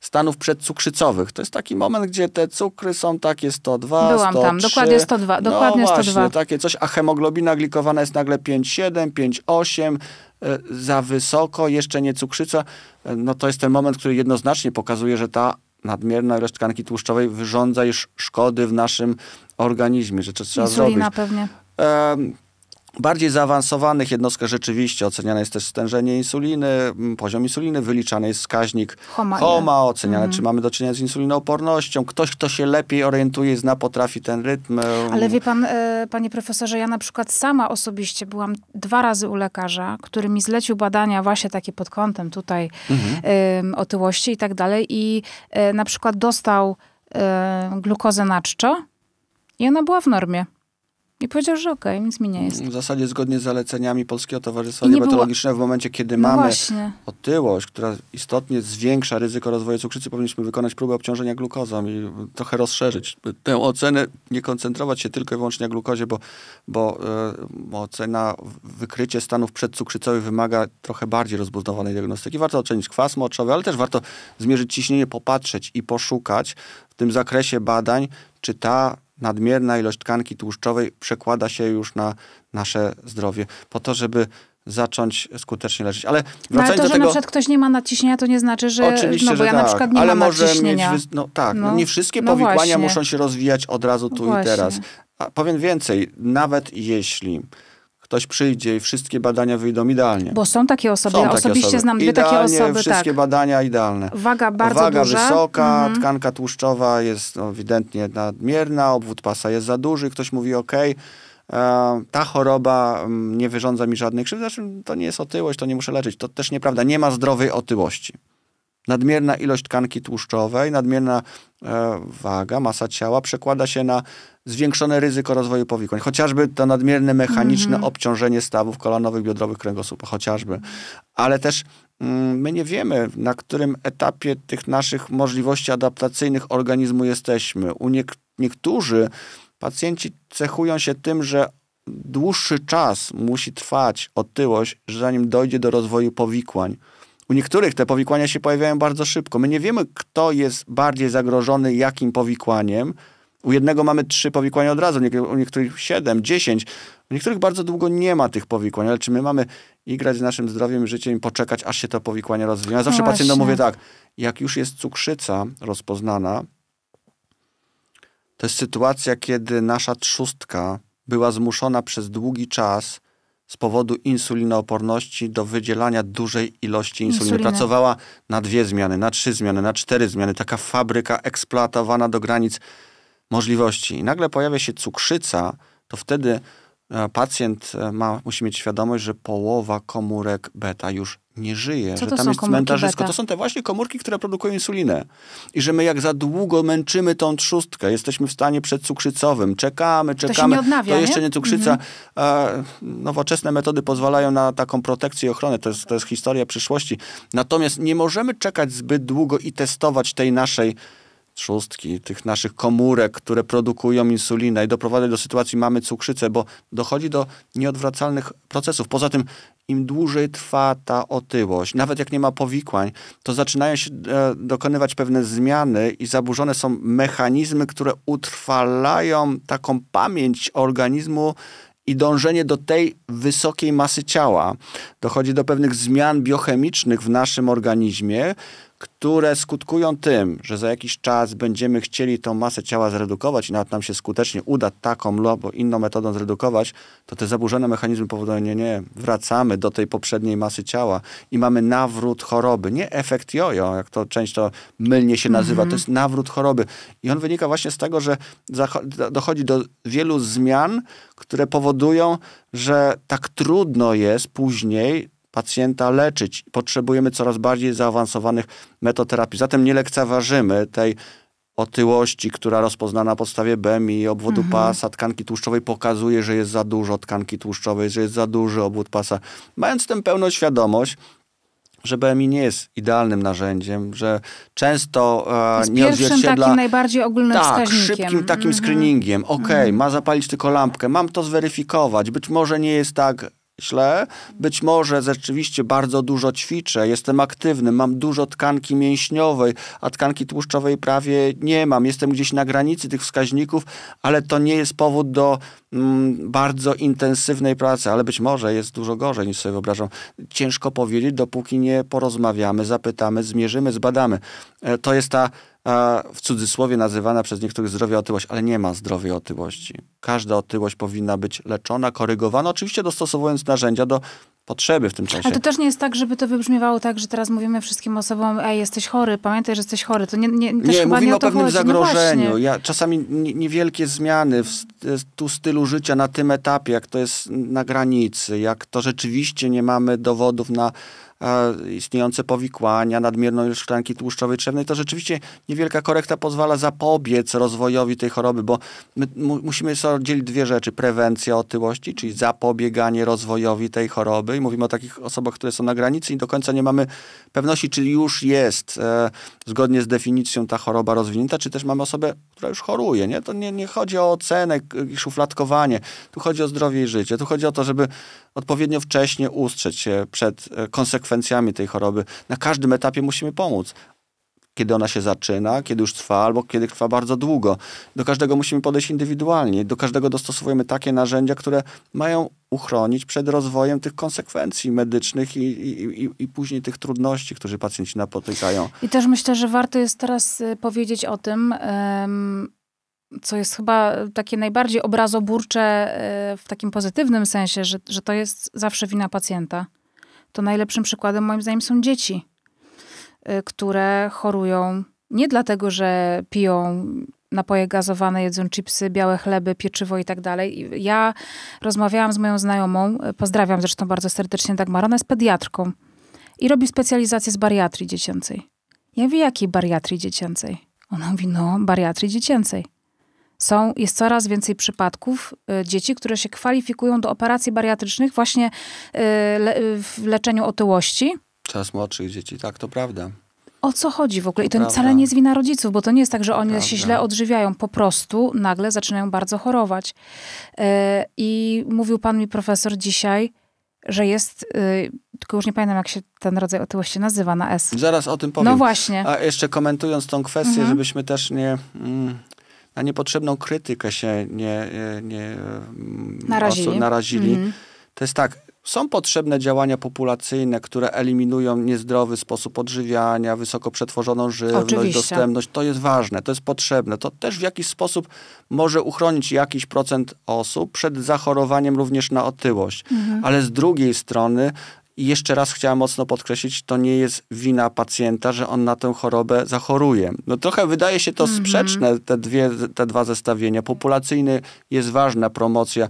stanów przedcukrzycowych. To jest taki moment, gdzie te cukry są takie 102, Byłam 103. tam, dokładnie 102. No dokładnie no właśnie, takie coś, a hemoglobina glikowana jest nagle 5,7, 5,8, e, za wysoko, jeszcze nie cukrzyca, e, no to jest ten moment, który jednoznacznie pokazuje, że ta nadmierna ilość tkanki tłuszczowej wyrządza już szkody w naszym organizmie, że trzeba Insulina zrobić. pewnie. W bardziej zaawansowanych jednostkach rzeczywiście oceniane jest też stężenie insuliny, poziom insuliny, wyliczany jest wskaźnik HOMA, HOMA oceniane, mm. czy mamy do czynienia z insulinoopornością. Ktoś, kto się lepiej orientuje, zna, potrafi ten rytm. Ale wie pan, e, panie profesorze, ja na przykład sama osobiście byłam dwa razy u lekarza, który mi zlecił badania właśnie takie pod kątem tutaj mhm. otyłości i tak dalej i e, na przykład dostał e, glukozę na czczo, i ona była w normie. I powiedział, że okej, okay, nic mi nie jest. W zasadzie zgodnie z zaleceniami Polskiego Towarzystwa Diabetologicznego było... w momencie, kiedy no mamy właśnie. otyłość, która istotnie zwiększa ryzyko rozwoju cukrzycy, powinniśmy wykonać próbę obciążenia glukozą i trochę rozszerzyć tę ocenę, nie koncentrować się tylko i wyłącznie na glukozie, bo, bo, e, bo ocena, wykrycie stanów przedcukrzycowych wymaga trochę bardziej rozbudowanej diagnostyki. Warto ocenić kwas moczowy, ale też warto zmierzyć ciśnienie, popatrzeć i poszukać w tym zakresie badań, czy ta nadmierna ilość tkanki tłuszczowej przekłada się już na nasze zdrowie. Po to, żeby zacząć skutecznie leżeć. Ale no ale to, do że tego... na przykład ktoś nie ma nadciśnienia, to nie znaczy, że... Oczywiście, no bo ja tak, na przykład nie ale mam może nadciśnienia. Mieć wy... No tak, no, no nie wszystkie no powikłania właśnie. muszą się rozwijać od razu tu i no teraz. A powiem więcej, nawet jeśli ktoś przyjdzie i wszystkie badania wyjdą idealnie. Bo są takie osoby, są ja takie osobiście osoby. znam dwie idealnie, takie osoby. Tak. wszystkie tak. badania idealne. Waga no, bardzo Waga duża. wysoka, mhm. tkanka tłuszczowa jest no, ewidentnie nadmierna, obwód pasa jest za duży, ktoś mówi ok, e, ta choroba mm, nie wyrządza mi żadnych krzywd, znaczy to nie jest otyłość, to nie muszę leczyć. To też nieprawda, nie ma zdrowej otyłości. Nadmierna ilość tkanki tłuszczowej, nadmierna e, waga, masa ciała przekłada się na zwiększone ryzyko rozwoju powikłań. Chociażby to nadmierne mechaniczne mm -hmm. obciążenie stawów kolanowych, biodrowych, kręgosłupa, chociażby. Ale też mm, my nie wiemy, na którym etapie tych naszych możliwości adaptacyjnych organizmu jesteśmy. U niek niektórzy pacjenci cechują się tym, że dłuższy czas musi trwać otyłość, zanim dojdzie do rozwoju powikłań. U niektórych te powikłania się pojawiają bardzo szybko. My nie wiemy, kto jest bardziej zagrożony jakim powikłaniem, u jednego mamy trzy powikłania od razu, u niektórych siedem, dziesięć. U niektórych bardzo długo nie ma tych powikłań, ale czy my mamy igrać z naszym zdrowiem, życiem i poczekać, aż się to powikłanie rozwinie? Ja zawsze no pacjentom mówię tak, jak już jest cukrzyca rozpoznana, to jest sytuacja, kiedy nasza trzustka była zmuszona przez długi czas z powodu insulinooporności do wydzielania dużej ilości insuliny. Pracowała na dwie zmiany, na trzy zmiany, na cztery zmiany. Taka fabryka eksploatowana do granic możliwości i nagle pojawia się cukrzyca, to wtedy e, pacjent e, ma, musi mieć świadomość, że połowa komórek beta już nie żyje, Co że tam jest cmentarzysko. To są te właśnie komórki, które produkują insulinę. I że my jak za długo męczymy tą trzustkę, jesteśmy w stanie przedcukrzycowym, czekamy, czekamy. To, się odnawia, to jeszcze nie, nie cukrzyca. Mhm. E, nowoczesne metody pozwalają na taką protekcję i ochronę. To jest, to jest historia przyszłości. Natomiast nie możemy czekać zbyt długo i testować tej naszej szóstki tych naszych komórek, które produkują insulinę i doprowadzają do sytuacji mamy cukrzycę, bo dochodzi do nieodwracalnych procesów. Poza tym im dłużej trwa ta otyłość, nawet jak nie ma powikłań, to zaczynają się e, dokonywać pewne zmiany i zaburzone są mechanizmy, które utrwalają taką pamięć organizmu i dążenie do tej wysokiej masy ciała. Dochodzi do pewnych zmian biochemicznych w naszym organizmie, które skutkują tym, że za jakiś czas będziemy chcieli tą masę ciała zredukować i nawet nam się skutecznie uda taką lub inną metodą zredukować, to te zaburzone mechanizmy powodują, nie, nie, wracamy do tej poprzedniej masy ciała i mamy nawrót choroby. Nie efekt jojo, jak to często mylnie się nazywa, to mhm. jest nawrót choroby. I on wynika właśnie z tego, że dochodzi do wielu zmian, które powodują, że tak trudno jest później pacjenta leczyć. Potrzebujemy coraz bardziej zaawansowanych metod terapii. Zatem nie lekceważymy tej otyłości, która rozpoznana na podstawie BMI, obwodu mhm. pasa, tkanki tłuszczowej pokazuje, że jest za dużo tkanki tłuszczowej, że jest za duży obwód pasa. Mając tę pełną świadomość, że BMI nie jest idealnym narzędziem, że często e, nie odzwierciedla... takim najbardziej ogólnym Tak, szybkim takim mm screeningiem. Okej, okay, mhm. ma zapalić tylko lampkę, mam to zweryfikować. Być może nie jest tak źle. Być może rzeczywiście bardzo dużo ćwiczę, jestem aktywny, mam dużo tkanki mięśniowej, a tkanki tłuszczowej prawie nie mam. Jestem gdzieś na granicy tych wskaźników, ale to nie jest powód do mm, bardzo intensywnej pracy, ale być może jest dużo gorzej niż sobie wyobrażam. Ciężko powiedzieć, dopóki nie porozmawiamy, zapytamy, zmierzymy, zbadamy. E, to jest ta w cudzysłowie nazywana przez niektórych zdrowia otyłość, ale nie ma zdrowej otyłości. Każda otyłość powinna być leczona, korygowana, oczywiście dostosowując narzędzia do potrzeby w tym czasie. Ale to też nie jest tak, żeby to wybrzmiewało tak, że teraz mówimy wszystkim osobom, ej, jesteś chory, pamiętaj, że jesteś chory. To nie, nie, nie mówimy nie o, o pewnym chodzi. No zagrożeniu. No ja, czasami niewielkie zmiany w tu stylu życia na tym etapie, jak to jest na granicy, jak to rzeczywiście nie mamy dowodów na E, istniejące powikłania, nadmierność szklanki tłuszczowej trzewnej, to rzeczywiście niewielka korekta pozwala zapobiec rozwojowi tej choroby, bo my mu, musimy sobie dzielić dwie rzeczy. Prewencja otyłości, czyli zapobieganie rozwojowi tej choroby i mówimy o takich osobach, które są na granicy i do końca nie mamy pewności, czy już jest e, zgodnie z definicją ta choroba rozwinięta, czy też mamy osobę, która już choruje. Nie? To nie, nie chodzi o ocenę i szufladkowanie. Tu chodzi o zdrowie i życie. Tu chodzi o to, żeby odpowiednio wcześnie ustrzec się przed e, konsekwencjami tej choroby. Na każdym etapie musimy pomóc. Kiedy ona się zaczyna, kiedy już trwa, albo kiedy trwa bardzo długo. Do każdego musimy podejść indywidualnie. Do każdego dostosowujemy takie narzędzia, które mają uchronić przed rozwojem tych konsekwencji medycznych i, i, i później tych trudności, które pacjenci napotykają. I też myślę, że warto jest teraz y, powiedzieć o tym, um co jest chyba takie najbardziej obrazoburcze e, w takim pozytywnym sensie, że, że to jest zawsze wina pacjenta. To najlepszym przykładem moim zdaniem są dzieci, e, które chorują nie dlatego, że piją napoje gazowane, jedzą chipsy, białe chleby, pieczywo i tak dalej. Ja rozmawiałam z moją znajomą, e, pozdrawiam zresztą bardzo serdecznie Dagmar, ona jest pediatrką i robi specjalizację z bariatrii dziecięcej. Ja wiem jakiej bariatrii dziecięcej? Ona mówi, no, bariatrii dziecięcej. Są, jest coraz więcej przypadków y, dzieci, które się kwalifikują do operacji bariatrycznych właśnie y, le, y, w leczeniu otyłości. Coraz młodszych dzieci, tak, to prawda. O co chodzi w ogóle? I to prawda. wcale nie jest wina rodziców, bo to nie jest tak, że oni prawda. się źle odżywiają. Po prostu nagle zaczynają bardzo chorować. I mówił pan mi profesor dzisiaj, że jest, yy, tylko już nie pamiętam, jak się ten rodzaj otyłości nazywa na S. Zaraz o tym powiem. No właśnie. A jeszcze komentując tą kwestię, mhm. żebyśmy też nie, mm, na niepotrzebną krytykę się nie, e, nie e, mm, narazili. narazili. Mhm. To jest tak, są potrzebne działania populacyjne, które eliminują niezdrowy sposób odżywiania, wysoko przetworzoną żywność, Oczywiście. dostępność. To jest ważne, to jest potrzebne. To też w jakiś sposób może uchronić jakiś procent osób przed zachorowaniem również na otyłość. Mhm. Ale z drugiej strony i jeszcze raz chciałam mocno podkreślić, to nie jest wina pacjenta, że on na tę chorobę zachoruje. No trochę wydaje się to mm -hmm. sprzeczne, te, dwie, te dwa zestawienia. Populacyjny jest ważna promocja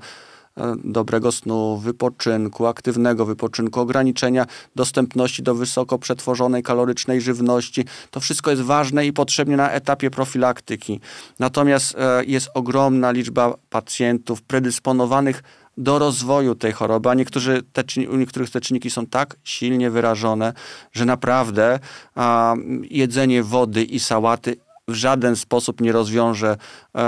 e, dobrego snu, wypoczynku, aktywnego wypoczynku, ograniczenia dostępności do wysoko przetworzonej kalorycznej żywności. To wszystko jest ważne i potrzebne na etapie profilaktyki. Natomiast e, jest ogromna liczba pacjentów predysponowanych do rozwoju tej choroby, a niektórzy te, u niektórych te czynniki są tak silnie wyrażone, że naprawdę a, jedzenie wody i sałaty w żaden sposób nie rozwiąże e,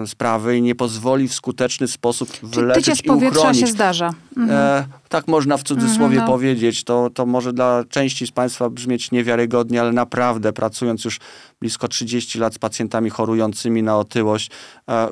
e, sprawy i nie pozwoli w skuteczny sposób wyleczyć Czyli tycie z powietrza się zdarza. Mhm. E, tak można w cudzysłowie mhm, no. powiedzieć. To, to może dla części z Państwa brzmieć niewiarygodnie, ale naprawdę pracując już blisko 30 lat z pacjentami chorującymi na otyłość, e, e,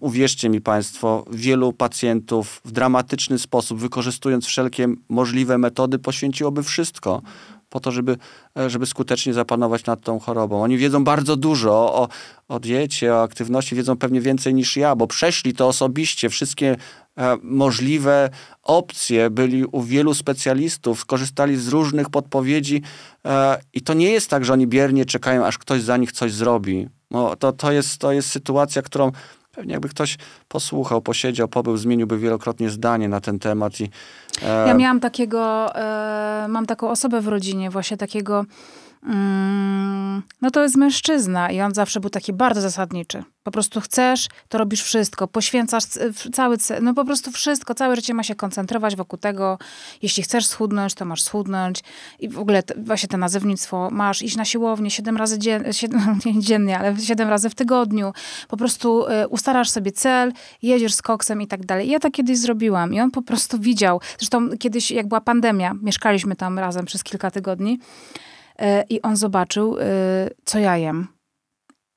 uwierzcie mi Państwo, wielu pacjentów w dramatyczny sposób, wykorzystując wszelkie możliwe metody, poświęciłoby wszystko po to, żeby, e, żeby skutecznie zapanować nad tą chorobą. Oni wiedzą bardzo dużo o, o diecie, o aktywności, wiedzą pewnie więcej niż ja, bo przeszli to osobiście, wszystkie e, możliwe opcje, byli u wielu specjalistów, korzystali z różnych podpowiedzi e, i to nie jest tak, że oni biernie czekają, aż ktoś za nich coś zrobi. No, to, to, jest, to jest sytuacja, którą Pewnie jakby ktoś posłuchał, posiedział, pobył, zmieniłby wielokrotnie zdanie na ten temat. I, e... Ja miałam takiego, e, mam taką osobę w rodzinie, właśnie takiego Mm, no to jest mężczyzna i on zawsze był taki bardzo zasadniczy. Po prostu chcesz, to robisz wszystko, poświęcasz cały, no po prostu wszystko, całe życie ma się koncentrować wokół tego, jeśli chcesz schudnąć, to masz schudnąć i w ogóle właśnie to nazewnictwo, masz iść na siłownię siedem razy dziennie, nie dziennie, ale siedem razy w tygodniu, po prostu y, ustarasz sobie cel, jedziesz z koksem i tak dalej. Ja tak kiedyś zrobiłam i on po prostu widział, zresztą kiedyś jak była pandemia, mieszkaliśmy tam razem przez kilka tygodni, E, i on zobaczył, e, co ja jem,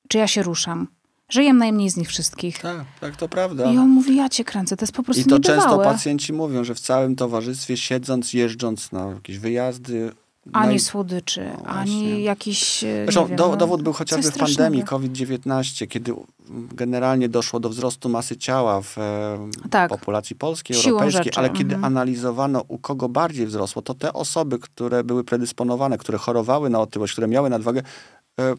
czy ja się ruszam. Że jem najmniej z nich wszystkich. Tak, tak, to prawda. I on mówi, ja cię kręcę, to jest po prostu I to często pacjenci mówią, że w całym towarzystwie, siedząc, jeżdżąc na jakieś wyjazdy, ani no i... słodyczy, no ani jakiś. E, Zresztą wiem, do, no, dowód był chociażby w pandemii COVID-19, kiedy generalnie doszło do wzrostu masy ciała w e, tak. populacji polskiej, Siłą europejskiej, rzeczy. ale mhm. kiedy analizowano, u kogo bardziej wzrosło, to te osoby, które były predysponowane, które chorowały na otyłość, które miały nadwagę, e,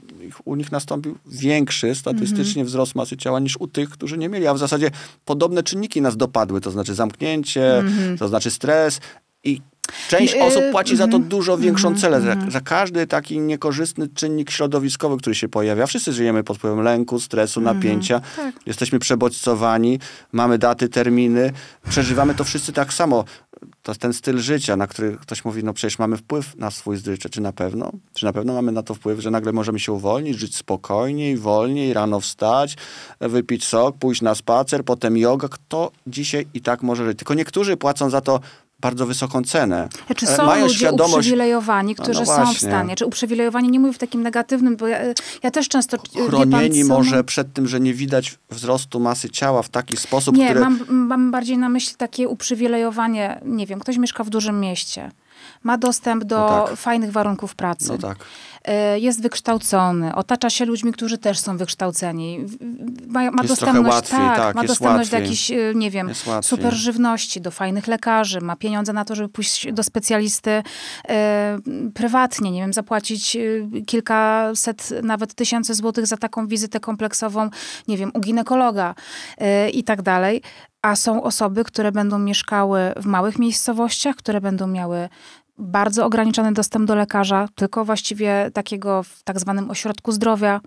u nich nastąpił większy statystycznie mhm. wzrost masy ciała niż u tych, którzy nie mieli. A w zasadzie podobne czynniki nas dopadły, to znaczy zamknięcie, mhm. to znaczy stres. I Część y, osób płaci za to mhm, dużo większą mhm, cenę, za, mhm. za, każdy taki niekorzystny czynnik środowiskowy, który się pojawia. Wszyscy żyjemy pod wpływem lęku, stresu, napięcia. Tak. Jesteśmy przebodźcowani, mamy daty, terminy. Przeżywamy to wszyscy tak samo. To ten styl życia, na który ktoś mówi, no przecież mamy wpływ na swój styl życia. Czy na pewno? Czy na pewno mamy na to wpływ, że nagle możemy się uwolnić, żyć spokojniej, wolniej, rano wstać, wypić sok, pójść na spacer, potem yoga. Kto dzisiaj i tak może żyć? Tylko niektórzy płacą za to bardzo wysoką cenę. E, czy e, są Mają ludzie świadomość... uprzywilejowani, którzy no, no są w stanie? Czy uprzywilejowani, nie mówię w takim negatywnym, bo ja, e, ja też często... Chronieni pan, może przed tym, że nie widać wzrostu masy ciała w taki sposób, nie, który... mam, mam bardziej na myśli takie uprzywilejowanie, nie wiem, ktoś mieszka w dużym mieście, ma dostęp do no tak. fajnych warunków pracy. No tak. E, jest wykształcony, otacza się ludźmi, którzy też są wykształceni, ma, ma dostępność, łatwiej, tak, tak, ma dostępność do jakichś, e, nie wiem, super żywności, do fajnych lekarzy, ma pieniądze na to, żeby pójść do specjalisty e, prywatnie, nie wiem, zapłacić e, kilkaset, nawet tysięcy złotych za taką wizytę kompleksową, nie wiem, u ginekologa e, i tak dalej a są osoby, które będą mieszkały w małych miejscowościach, które będą miały bardzo ograniczony dostęp do lekarza, tylko właściwie takiego w tak zwanym ośrodku zdrowia,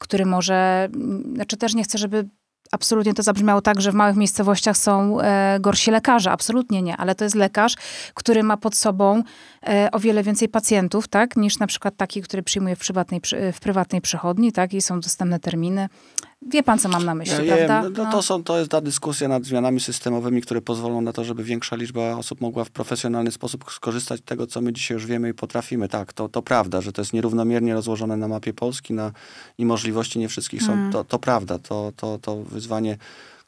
który może, mm, znaczy też nie chcę, żeby absolutnie to zabrzmiało tak, że w małych miejscowościach są e, gorsi lekarze. Absolutnie nie, ale to jest lekarz, który ma pod sobą e, o wiele więcej pacjentów, tak, niż na przykład taki, który przyjmuje w prywatnej, w prywatnej przychodni, tak, i są dostępne terminy. Wie pan, co mam na myśli, ja, prawda? No, no, To, no. są, to jest ta dyskusja nad zmianami systemowymi, które pozwolą na to, żeby większa liczba osób mogła w profesjonalny sposób skorzystać z tego, co my dzisiaj już wiemy i potrafimy. Tak, to, to prawda, że to jest nierównomiernie rozłożone na mapie Polski na, i możliwości nie wszystkich są. Hmm. To, to prawda, to, to, to wyzwanie,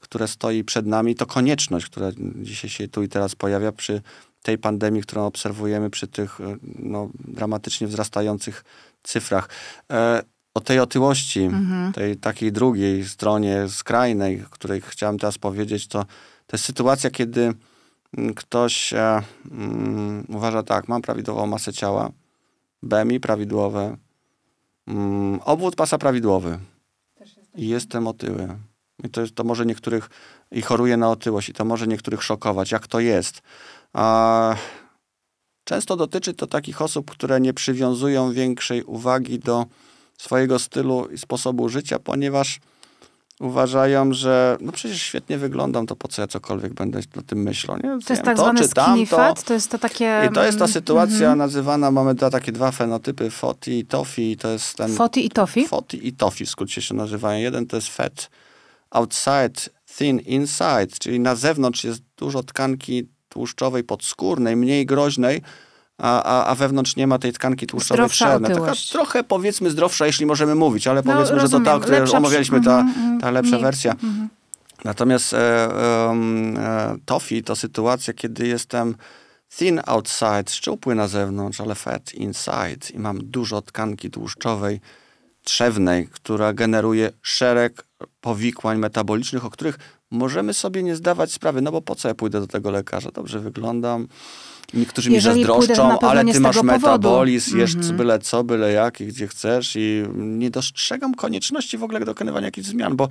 które stoi przed nami, to konieczność, która dzisiaj się tu i teraz pojawia przy tej pandemii, którą obserwujemy, przy tych e, no, dramatycznie wzrastających cyfrach. E o tej otyłości, mhm. tej takiej drugiej stronie skrajnej, o której chciałem teraz powiedzieć, to, to jest sytuacja, kiedy mm, ktoś e, mm, uważa tak, mam prawidłową masę ciała, BMI prawidłowe, mm, obwód pasa prawidłowy i tak. jestem otyły. I to, jest, to może niektórych, i choruje na otyłość, i to może niektórych szokować, jak to jest. A, często dotyczy to takich osób, które nie przywiązują większej uwagi do swojego stylu i sposobu życia, ponieważ uważają, że no przecież świetnie wyglądam, to po co ja cokolwiek będę na tym myślał. Nie? To jest tak to, czy tamto. Fat, to jest to takie... I to jest ta mm, sytuacja mm -hmm. nazywana, mamy dwa, takie dwa fenotypy, foti i tofi. To jest ten... Foti i tofi? Foti i tofi w skrócie się nazywają. Jeden to jest fat outside, thin inside, czyli na zewnątrz jest dużo tkanki tłuszczowej podskórnej, mniej groźnej, a, a, a wewnątrz nie ma tej tkanki tłuszczowej zdrowsza trzewnej. Taka trochę powiedzmy zdrowsza, jeśli możemy mówić, ale no, powiedzmy, no, że to ta, o której lepsza, omawialiśmy, ta, mhm, mhm. ta lepsza nie, wersja. Mhm. Natomiast e, e, tofi to sytuacja, kiedy jestem thin outside, szczupły na zewnątrz, ale fat inside i mam dużo tkanki tłuszczowej trzewnej, która generuje szereg powikłań metabolicznych, o których możemy sobie nie zdawać sprawy, no bo po co ja pójdę do tego lekarza? Dobrze wyglądam, Niektórzy mi zazdroszczą, ale ty masz metabolizm, jesz mm -hmm. byle co, byle jak i gdzie chcesz i nie dostrzegam konieczności w ogóle dokonywania jakichś zmian, bo,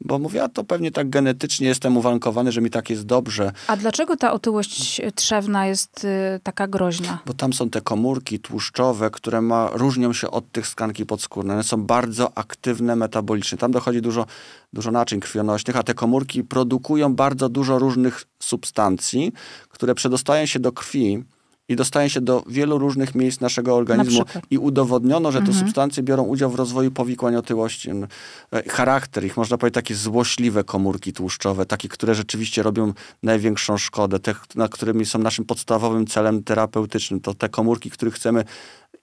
bo mówię, a to pewnie tak genetycznie jestem uwarunkowany, że mi tak jest dobrze. A dlaczego ta otyłość trzewna jest y, taka groźna? Bo tam są te komórki tłuszczowe, które ma, różnią się od tych skanki podskórne. One są bardzo aktywne metabolicznie. Tam dochodzi dużo dużo naczyń krwionośnych, a te komórki produkują bardzo dużo różnych substancji, które przedostają się do krwi i dostają się do wielu różnych miejsc naszego organizmu. Na I udowodniono, że te mhm. substancje biorą udział w rozwoju powikłań otyłości. E, charakter ich, można powiedzieć, takie złośliwe komórki tłuszczowe, takie, które rzeczywiście robią największą szkodę, te, na którymi są naszym podstawowym celem terapeutycznym. To te komórki, których chcemy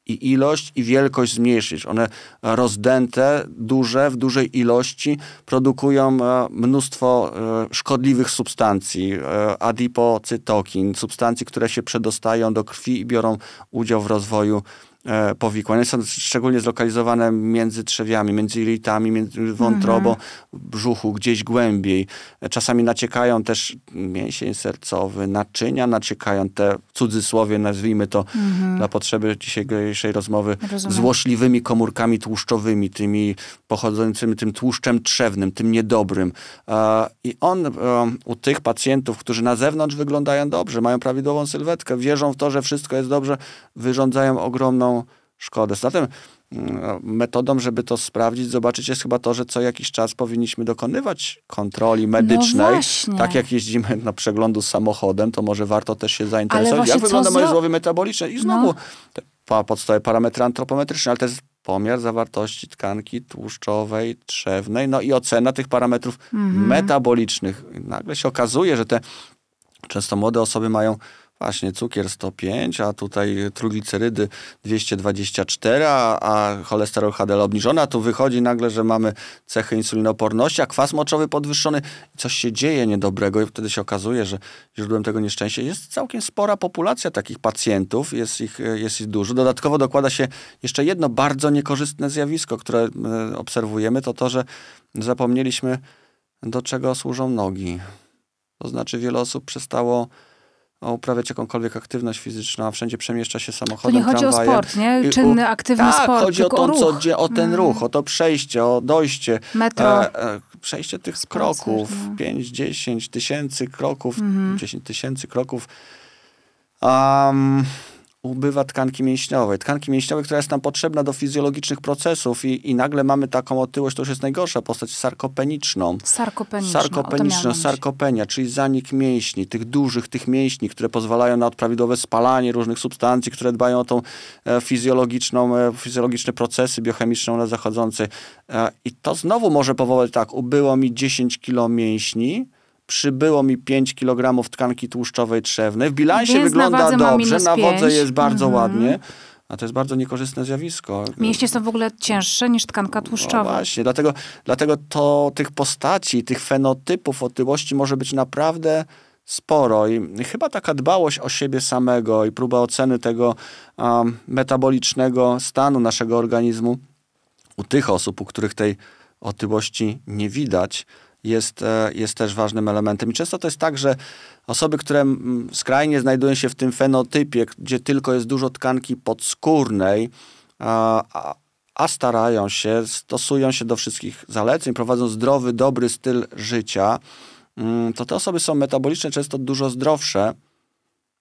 i ilość i wielkość zmniejszyć. One rozdęte, duże, w dużej ilości produkują e, mnóstwo e, szkodliwych substancji, e, adipocytokin, substancji, które się przedostają do krwi i biorą udział w rozwoju E, powikłania są szczególnie zlokalizowane między trzewiami, między jelitami, między wątrobą, mhm. brzuchu, gdzieś głębiej. E, czasami naciekają też mięsień sercowy, naczynia naciekają te, w cudzysłowie nazwijmy to mhm. dla potrzeby dzisiejszej rozmowy, Rozumiem. złośliwymi komórkami tłuszczowymi, tymi pochodzącymi, tym tłuszczem trzewnym, tym niedobrym. E, I on u tych pacjentów, którzy na zewnątrz wyglądają dobrze, mają prawidłową sylwetkę, wierzą w to, że wszystko jest dobrze, wyrządzają ogromną szkodę. Zatem mm, metodą, żeby to sprawdzić, zobaczyć, jest chyba to, że co jakiś czas powinniśmy dokonywać kontroli no medycznej. No tak jak jeździmy na przeglądu z samochodem, to może warto też się zainteresować, jak wygląda moje zło... metaboliczne. I znowu no. te pa, parametry antropometryczne, ale też pomiar zawartości tkanki tłuszczowej, trzewnej, no i ocena tych parametrów mhm. metabolicznych. nagle się okazuje, że te często młode osoby mają Właśnie, cukier 105, a tutaj truglicerydy 224, a, a cholesterol HDL obniżona. Tu wychodzi nagle, że mamy cechy insulinoporności, a kwas moczowy podwyższony. Coś się dzieje niedobrego i wtedy się okazuje, że źródłem tego nieszczęścia jest całkiem spora populacja takich pacjentów. Jest ich, jest ich dużo. Dodatkowo dokłada się jeszcze jedno bardzo niekorzystne zjawisko, które e, obserwujemy, to to, że zapomnieliśmy, do czego służą nogi. To znaczy wiele osób przestało uprawiać jakąkolwiek aktywność fizyczną, a wszędzie przemieszcza się samochodem, to nie chodzi o sport, nie? Czynny, aktywny tak, sport, chodzi o, to, o, co, o ten mm. ruch, o to przejście, o dojście. Metro. E, e, przejście tych Spacer, kroków, no. 5, 10 tysięcy kroków, mm -hmm. 10 tysięcy kroków. Um, ubywa tkanki mięśniowej. Tkanki mięśniowej, która jest nam potrzebna do fizjologicznych procesów i, i nagle mamy taką otyłość, to już jest najgorsza postać, sarkopeniczną. Sarkopeniczną. Sarkopeniczna, sarkopenia, czyli zanik mięśni, tych dużych, tych mięśni, które pozwalają na odprawidłowe spalanie różnych substancji, które dbają o tą e, fizjologiczną, e, fizjologiczne procesy biochemiczne u zachodzące. E, I to znowu może powołać tak, ubyło mi 10 kilo mięśni, przybyło mi 5 kg tkanki tłuszczowej trzewnej. W bilansie Więc wygląda na dobrze, na wodze jest bardzo mm. ładnie. A to jest bardzo niekorzystne zjawisko. Mięśnie są w ogóle cięższe niż tkanka tłuszczowa. No właśnie, dlatego, dlatego to tych postaci, tych fenotypów otyłości może być naprawdę sporo i chyba taka dbałość o siebie samego i próba oceny tego um, metabolicznego stanu naszego organizmu u tych osób, u których tej otyłości nie widać, jest, e, jest też ważnym elementem. I często to jest tak, że osoby, które skrajnie znajdują się w tym fenotypie, gdzie tylko jest dużo tkanki podskórnej, a, a starają się, stosują się do wszystkich zaleceń, prowadzą zdrowy, dobry styl życia, mm, to te osoby są metabolicznie często dużo zdrowsze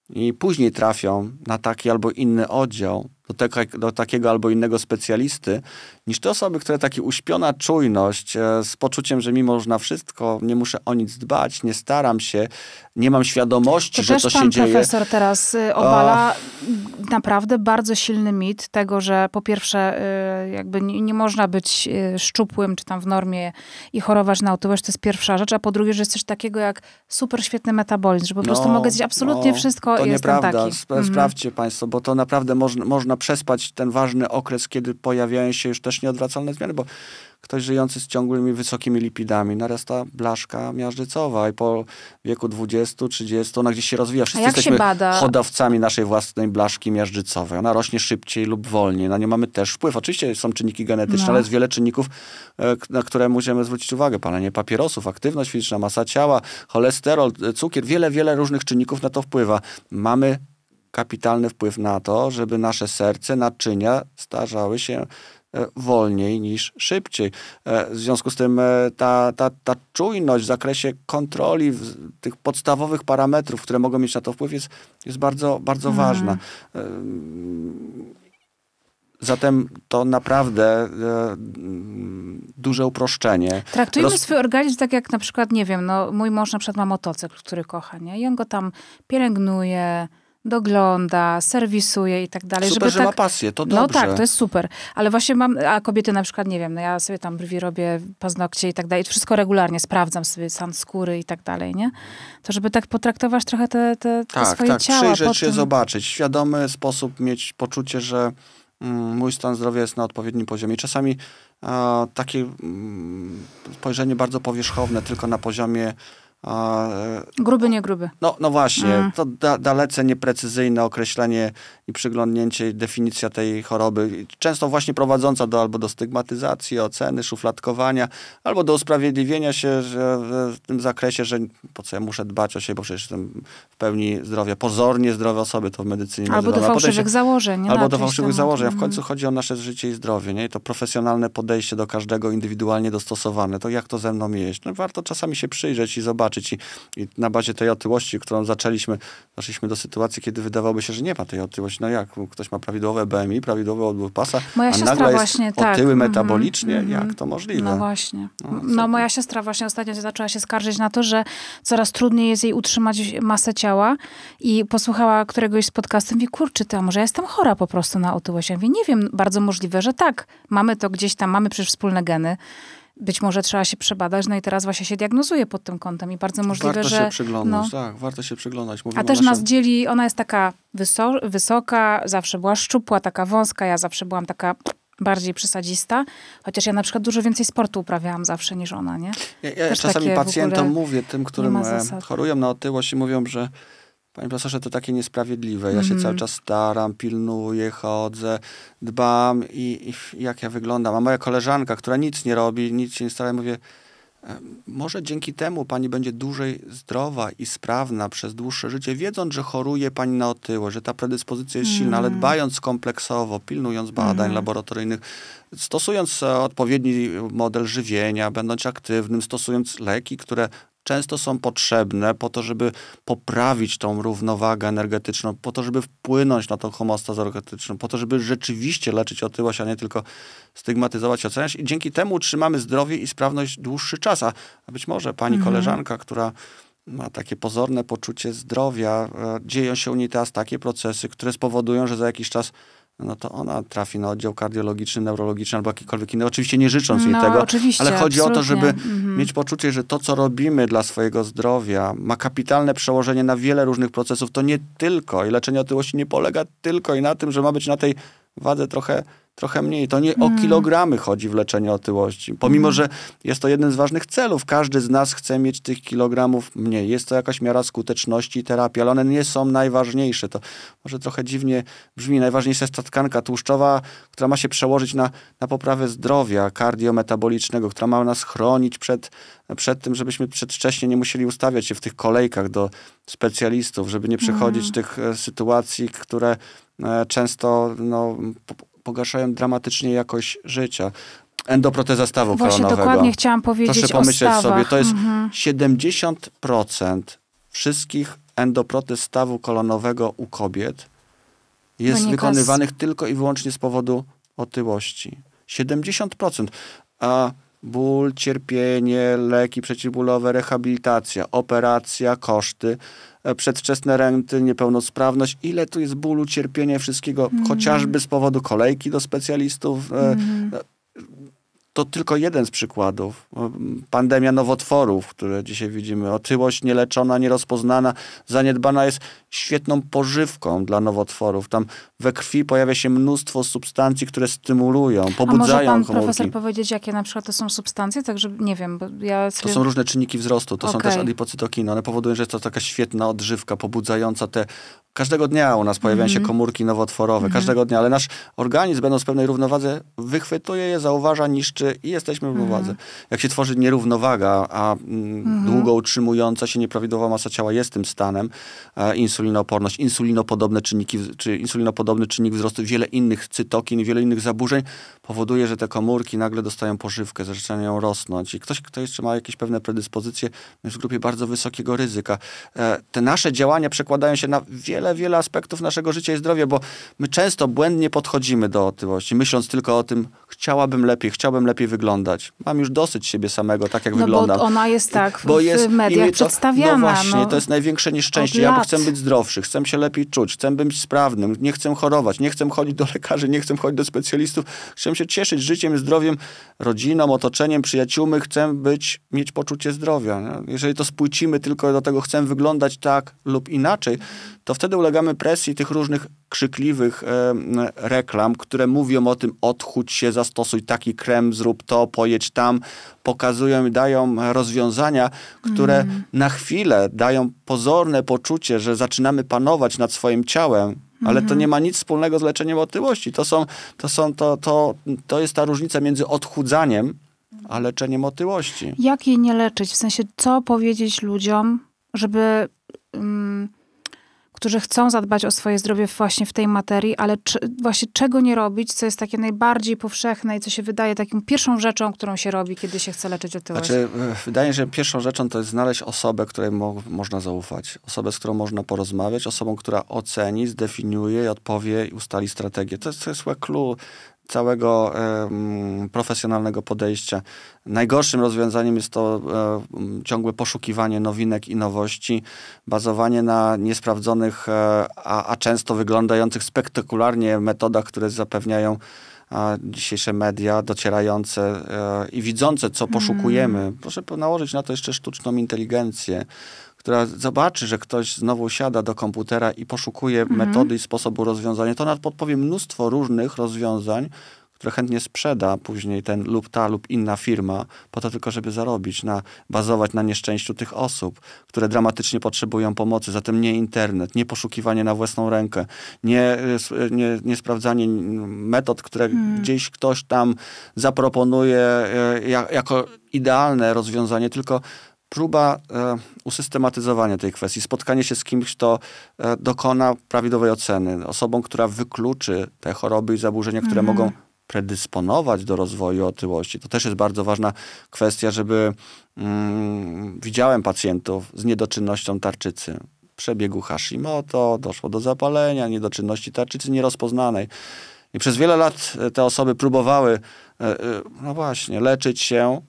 i później trafią na taki albo inny oddział, do, te, do takiego albo innego specjalisty, niż te osoby, które taki uśpiona czujność e, z poczuciem, że mimo że na wszystko nie muszę o nic dbać, nie staram się, nie mam świadomości, to że to się dzieje. Też pan profesor teraz y, obala o... naprawdę bardzo silny mit tego, że po pierwsze y, jakby nie, nie można być y, szczupłym czy tam w normie i chorować na otyłość, to jest pierwsza rzecz, a po drugie, że jest coś takiego jak super świetny metabolizm, że po no, prostu mogę zjeść absolutnie no, wszystko i jestem nieprawda. taki. To nieprawda, Sprawdźcie mhm. państwo, bo to naprawdę można, można przespać ten ważny okres, kiedy pojawiają się już też nieodwracalne zmiany, bo ktoś żyjący z ciągłymi wysokimi lipidami narasta blaszka miażdżycowa i po wieku 20-30 ona gdzieś się rozwija. Wszyscy jesteśmy hodowcami naszej własnej blaszki miażdżycowej. Ona rośnie szybciej lub wolniej. Na nią mamy też wpływ. Oczywiście są czynniki genetyczne, no. ale jest wiele czynników, e, na które musimy zwrócić uwagę. Palenie papierosów, aktywność fizyczna, masa ciała, cholesterol, e, cukier. Wiele, wiele różnych czynników na to wpływa. Mamy kapitalny wpływ na to, żeby nasze serce, naczynia starzały się e, wolniej niż szybciej. E, w związku z tym e, ta, ta, ta czujność w zakresie kontroli tych podstawowych parametrów, które mogą mieć na to wpływ, jest, jest bardzo, bardzo mhm. ważna. Zatem to naprawdę duże uproszczenie. Traktujmy Roz... swój organizm tak jak na przykład, nie wiem, no, mój mąż na przykład ma motocykl, który kocha, nie? I on go tam pielęgnuje, dogląda, serwisuje i tak dalej. Super, żeby że tak... ma pasję, to no dobrze. No tak, to jest super. Ale właśnie mam, a kobiety na przykład, nie wiem, no ja sobie tam brwi robię, paznokcie i tak dalej. Wszystko regularnie, sprawdzam sobie stan skóry i tak dalej, nie? To żeby tak potraktować trochę te, te, te tak, swoje tak, ciała. Tak, przyjrzeć się, tym... zobaczyć. Świadomy sposób mieć poczucie, że mm, mój stan zdrowia jest na odpowiednim poziomie. Czasami e, takie mm, spojrzenie bardzo powierzchowne, tylko na poziomie E, gruby, nie gruby. No, no właśnie, mm. to da, dalece nieprecyzyjne określenie i przyglądnięcie, i definicja tej choroby, często właśnie prowadząca do albo do stygmatyzacji, oceny, szufladkowania, albo do usprawiedliwienia się w tym zakresie, że po co ja muszę dbać o siebie, bo przecież jestem w pełni zdrowia, pozornie zdrowe osoby to w medycynie Albo do fałszywych się, założeń. Nie albo do fałszywych no, założeń, a w końcu chodzi o nasze życie i zdrowie, nie? I to profesjonalne podejście do każdego indywidualnie dostosowane, to jak to ze mną jeść? No warto czasami się przyjrzeć i zobaczyć, wytłumaczyć i, i na bazie tej otyłości, którą zaczęliśmy, doszliśmy do sytuacji, kiedy wydawałoby się, że nie ma tej otyłości. No jak, ktoś ma prawidłowe BMI, prawidłowy odbór pasa, moja a nagle jest właśnie, tak. otyły mhm, metabolicznie, mm -hmm. jak to możliwe? No właśnie. No, no moja siostra właśnie ostatnio zaczęła się skarżyć na to, że coraz trudniej jest jej utrzymać masę ciała i posłuchała któregoś z podcastów i kurczy, ty, może ja jestem chora po prostu na otyłość? Ja mówię, nie wiem, bardzo możliwe, że tak. Mamy to gdzieś tam, mamy przecież wspólne geny być może trzeba się przebadać, no i teraz właśnie się diagnozuje pod tym kątem i bardzo możliwe, warto że... Warto się przyglądać, no. tak, warto się przyglądać. Mówimy A też naszym... nas dzieli, ona jest taka wyso wysoka, zawsze była szczupła, taka wąska, ja zawsze byłam taka bardziej przesadzista, chociaż ja na przykład dużo więcej sportu uprawiałam zawsze niż ona, nie? Ja, ja czasami pacjentom mówię, tym, którym e, chorują na otyłość i mówią, że Panie profesorze, to takie niesprawiedliwe. Ja mm -hmm. się mhm. cały czas staram, pilnuję, chodzę, dbam i, i, jak ja wyglądam. A moja koleżanka, która nic nie robi, nic się nie stara, ja mówię, e, może dzięki temu pani będzie dłużej zdrowa i sprawna przez dłuższe życie, wiedząc, że choruje pani na otyło, że ta predyspozycja jest silna, ale mhm. dbając kompleksowo, pilnując badań mm. laboratoryjnych, stosując e, odpowiedni model żywienia, będąc aktywnym, stosując leki, które często są potrzebne po to, żeby poprawić tą równowagę energetyczną, po to, żeby wpłynąć na tą homostazę energetyczną, po to, żeby rzeczywiście leczyć otyłość, a nie tylko stygmatyzować, oceniać. I dzięki temu utrzymamy zdrowie i sprawność dłuższy czas. A być może pani mhm. koleżanka, która ma takie pozorne poczucie zdrowia, e, dzieją się u niej teraz takie procesy, które spowodują, że za jakiś czas no to ona trafi na oddział kardiologiczny, neurologiczny albo jakikolwiek inny. Oczywiście nie życząc no, jej tego, ale chodzi absolutnie. o to, żeby mhm. mieć poczucie, że to, co robimy dla swojego zdrowia, ma kapitalne przełożenie na wiele różnych procesów. To nie tylko i leczenie otyłości nie polega tylko i na tym, że ma być na tej wadę trochę, trochę mniej. To nie o hmm. kilogramy chodzi w leczeniu otyłości. Pomimo, hmm. że jest to jeden z ważnych celów. Każdy z nas chce mieć tych kilogramów mniej. Jest to jakaś miara skuteczności terapii, ale one nie są najważniejsze. To może trochę dziwnie brzmi. Najważniejsza jest ta tkanka tłuszczowa, która ma się przełożyć na, na poprawę zdrowia kardiometabolicznego, która ma nas chronić przed, przed tym, żebyśmy przedwcześnie nie musieli ustawiać się w tych kolejkach do specjalistów, żeby nie przechodzić hmm. tych e, sytuacji, które E, często no, pogarszają dramatycznie jakość życia. Endoproteza stawu Właśnie koronowego. dokładnie chciałam powiedzieć Proszę pomyśleć o sobie, to jest mhm. 70% wszystkich endoprotez stawu kolonowego u kobiet jest Wynika no, wykonywanych z... tylko i wyłącznie z powodu otyłości. 70%. A ból, cierpienie, leki przeciwbólowe, rehabilitacja, operacja, koszty – E, przedwczesne renty, niepełnosprawność, ile tu jest bólu, cierpienia, wszystkiego, mm. chociażby z powodu kolejki do specjalistów. Mm. To tylko jeden z przykładów. Pandemia nowotworów, które dzisiaj widzimy, otyłość nieleczona, nierozpoznana, zaniedbana jest świetną pożywką dla nowotworów. Tam we krwi pojawia się mnóstwo substancji, które stymulują, pobudzają A może pan komórki. profesor powiedzieć, jakie na przykład to są substancje? Także nie wiem, bo ja... Sobie... To są różne czynniki wzrostu, to okay. są też adipocytokiny. One powodują, że jest to taka świetna odżywka, pobudzająca te Każdego dnia u nas pojawiają mm -hmm. się mhm. komórki nowotworowe, mm -hmm. każdego dnia, ale nasz organizm, będąc w pewnej równowadze, wychwytuje je, zauważa, niszczy i jesteśmy w mm -hmm. równowadze. Jak się tworzy nierównowaga, a mm, mhm. długo utrzymująca się nieprawidłowa masa ciała jest tym stanem, e, insulina insulinooporność, insulinopodobne czynniki, czy insulinopodobny czynnik wzrostu, wiele innych cytokin, wiele innych zaburzeń powoduje, że te komórki nagle dostają pożywkę, zaczynają rosnąć. I ktoś, kto jeszcze ma jakieś pewne predyspozycje, jest w grupie bardzo wysokiego ryzyka. E, te nasze działania przekładają się na wiele, wiele aspektów naszego życia i zdrowia, bo my często błędnie podchodzimy do otyłości, myśląc tylko o tym, chciałabym lepiej, chciałbym lepiej wyglądać. Mam już dosyć siebie samego, tak jak no wyglądam. Bo ona jest tak w, bo jest, w mediach to, no przedstawiana. No właśnie, no, to jest największe nieszczęście. Ja chcę być zdrowy zdrowszy, chcę się lepiej czuć, chcę być sprawnym, nie chcę chorować, nie chcę chodzić do lekarzy, nie chcę chodzić do specjalistów, chcę się cieszyć życiem, zdrowiem, rodziną, otoczeniem, przyjaciółmi, chcę być, mieć poczucie zdrowia. Jeżeli to spłycimy tylko do tego, chcę wyglądać tak lub inaczej, to wtedy ulegamy presji tych różnych krzykliwych reklam, które mówią o tym, odchudź się, zastosuj taki krem, zrób to, pojedź tam, pokazują i dają rozwiązania, które mm. na chwilę dają pozorne poczucie, że zaczynamy panować nad swoim ciałem, ale to mhm. nie ma nic wspólnego z leczeniem otyłości. To, są, to, są, to, to, to jest ta różnica między odchudzaniem a leczeniem otyłości. Jak jej nie leczyć? W sensie, co powiedzieć ludziom, żeby. Mm, którzy chcą zadbać o swoje zdrowie właśnie w tej materii, ale czy, właśnie czego nie robić, co jest takie najbardziej powszechne i co się wydaje taką pierwszą rzeczą, którą się robi, kiedy się chce leczyć otyłość? Znaczy, e, wydaje się, że pierwszą rzeczą to jest znaleźć osobę, której mo można zaufać. Osobę, z którą można porozmawiać, osobą, która oceni, zdefiniuje, odpowie i ustali strategię. To jest, to jest clue całego profesjonalnego podejścia. Najgorszym rozwiązaniem jest to ciągłe poszukiwanie nowinek i nowości, bazowanie na niesprawdzonych, e, a, a często wyglądających spektakularnie metodach, które zapewniają dzisiejsze media docierające e, i widzące, co poszukujemy. Mm. Proszę nałożyć na to jeszcze sztuczną inteligencję, która zobaczy, że ktoś znowu siada do komputera i poszukuje mhm. metody i sposobu rozwiązania, to ona podpowie mnóstwo różnych rozwiązań, które chętnie sprzeda później ten lub ta lub inna firma, po to tylko, żeby zarobić, na, bazować na nieszczęściu tych osób, które dramatycznie potrzebują pomocy. Zatem nie internet, nie poszukiwanie na własną rękę, nie, e, e, nie, nie sprawdzanie metod, które hmm. gdzieś ktoś tam zaproponuje e, jako idealne rozwiązanie, tylko próba e, usystematyzowania tej kwestii, spotkanie się z kimś, kto e, dokona prawidłowej oceny, osobą, która wykluczy te choroby i zaburzenia, które mhm. mogą predysponować do rozwoju otyłości. To też jest bardzo ważna kwestia, żeby mm, widziałem pacjentów z niedoczynnością tarczycy. Przebiegu Hashimoto, doszło do zapalenia, niedoczynności tarczycy nierozpoznanej. I przez wiele lat e, te osoby próbowały, e, e, no właśnie, leczyć się,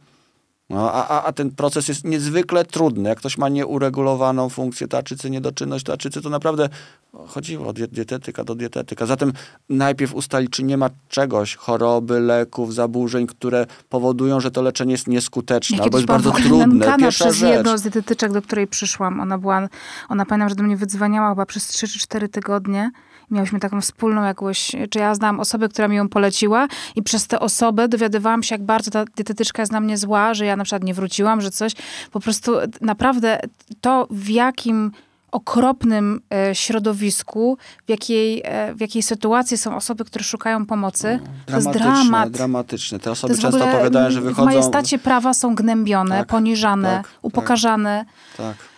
no, a, a ten proces jest niezwykle trudny. Jak ktoś ma nieuregulowaną funkcję tarczycy, niedoczynność tarczycy, to naprawdę chodziło od dietetyka do dietetyka. Zatem najpierw ustalić, czy nie ma czegoś, choroby, leków, zaburzeń, które powodują, że to leczenie jest nieskuteczne ja albo jest bardzo trudne. Pierwsza przez rzecz. jedną z dietetyczek, do której przyszłam, ona była, ona pamiętam, że do mnie wydzwaniała chyba przez 3 czy 4 tygodnie Miałyśmy taką wspólną jakąś, czy ja znam osobę, która mi ją poleciła i przez tę osobę dowiadywałam się, jak bardzo ta dietetyczka jest na mnie zła, że ja na przykład nie wróciłam, że coś. Po prostu naprawdę to, w jakim okropnym e, środowisku, w jakiej, e, w jakiej sytuacji są osoby, które szukają pomocy. To jest dramat. Dramatyczne. Te osoby często opowiadają, że wychodzą... W majestacie prawa są gnębione, tak, poniżane, tak, tak. upokarzane. tak. tak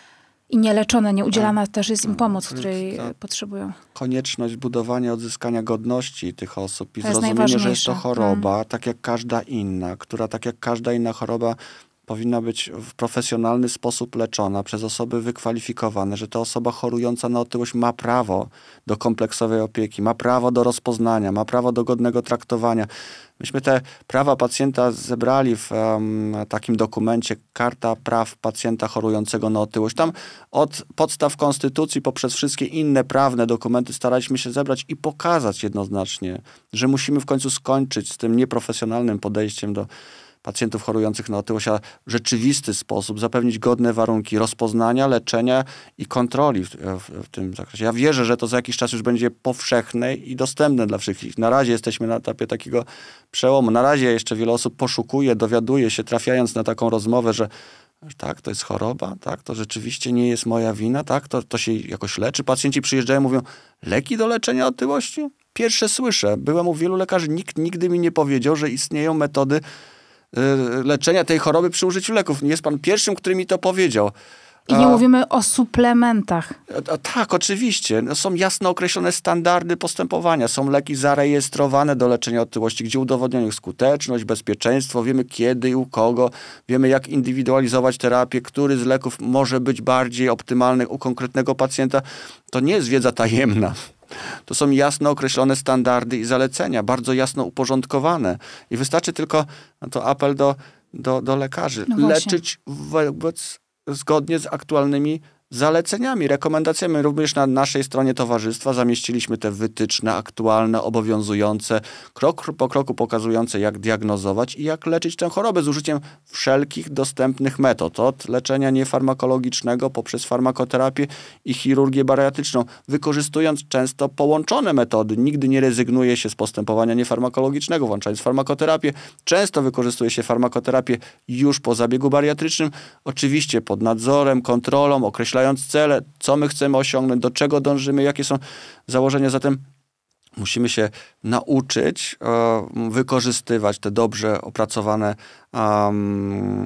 i nieleczone, nieudzielana tak. też jest im pomoc, tak. której potrzebują. Konieczność budowania, odzyskania godności tych osób i to zrozumienie, że jest to choroba, mhm. tak jak każda inna, która tak jak każda inna choroba powinna być w profesjonalny sposób leczona przez osoby wykwalifikowane, że ta osoba chorująca na otyłość ma prawo do kompleksowej opieki, ma prawo do rozpoznania, ma prawo do godnego traktowania. Myśmy te prawa pacjenta zebrali w um, takim dokumencie Karta Praw Pacjenta Chorującego na Otyłość. Tam od podstaw konstytucji poprzez wszystkie inne prawne dokumenty staraliśmy się zebrać i pokazać jednoznacznie, że musimy w końcu skończyć z tym nieprofesjonalnym podejściem do pacjentów chorujących na otyłość, w rzeczywisty sposób zapewnić godne warunki rozpoznania, leczenia i kontroli w, w, w, tym zakresie. Ja wierzę, że to za jakiś czas już będzie powszechne i dostępne dla wszystkich. Na razie jesteśmy na etapie takiego przełomu. Na razie jeszcze wiele osób poszukuje, dowiaduje się, trafiając na taką rozmowę, że tak, to jest choroba, tak, to rzeczywiście nie jest moja wina, tak, to, to się jakoś leczy. Pacjenci przyjeżdżają, mówią, leki do leczenia otyłości? Pierwsze słyszę. Byłem u wielu lekarzy, nikt nigdy mi nie powiedział, że istnieją metody Y, leczenia tej choroby przy użyciu leków. Jest pan pierwszym, który mi to powiedział. I nie a, mówimy o suplementach. A, a, tak, oczywiście. No, są jasno określone standardy postępowania. Są leki zarejestrowane do leczenia otyłości, gdzie udowodniono ich skuteczność, bezpieczeństwo, wiemy kiedy i u kogo, wiemy jak indywidualizować terapię, który z leków może być bardziej optymalny u konkretnego pacjenta. To nie jest wiedza tajemna. To są jasno określone standardy i zalecenia, bardzo jasno uporządkowane. I wystarczy tylko, no to apel do, do, do lekarzy, no leczyć wobec, zgodnie z aktualnymi zaleceniami, rekomendacjami. Również na naszej stronie towarzystwa zamieściliśmy te wytyczne aktualne, obowiązujące, krok po kroku pokazujące, jak diagnozować i jak leczyć tę chorobę z użyciem wszelkich dostępnych metod, od leczenia niefarmakologicznego poprzez farmakoterapię i chirurgię bariatryczną, wykorzystując często połączone metody. Nigdy nie rezygnuje się z postępowania niefarmakologicznego, włączając farmakoterapię. Często wykorzystuje się farmakoterapię już po zabiegu bariatrycznym, oczywiście pod nadzorem, kontrolą, określonym określając cele, co my chcemy osiągnąć, do czego dążymy, jakie są założenia. Zatem musimy się nauczyć e, wykorzystywać te dobrze opracowane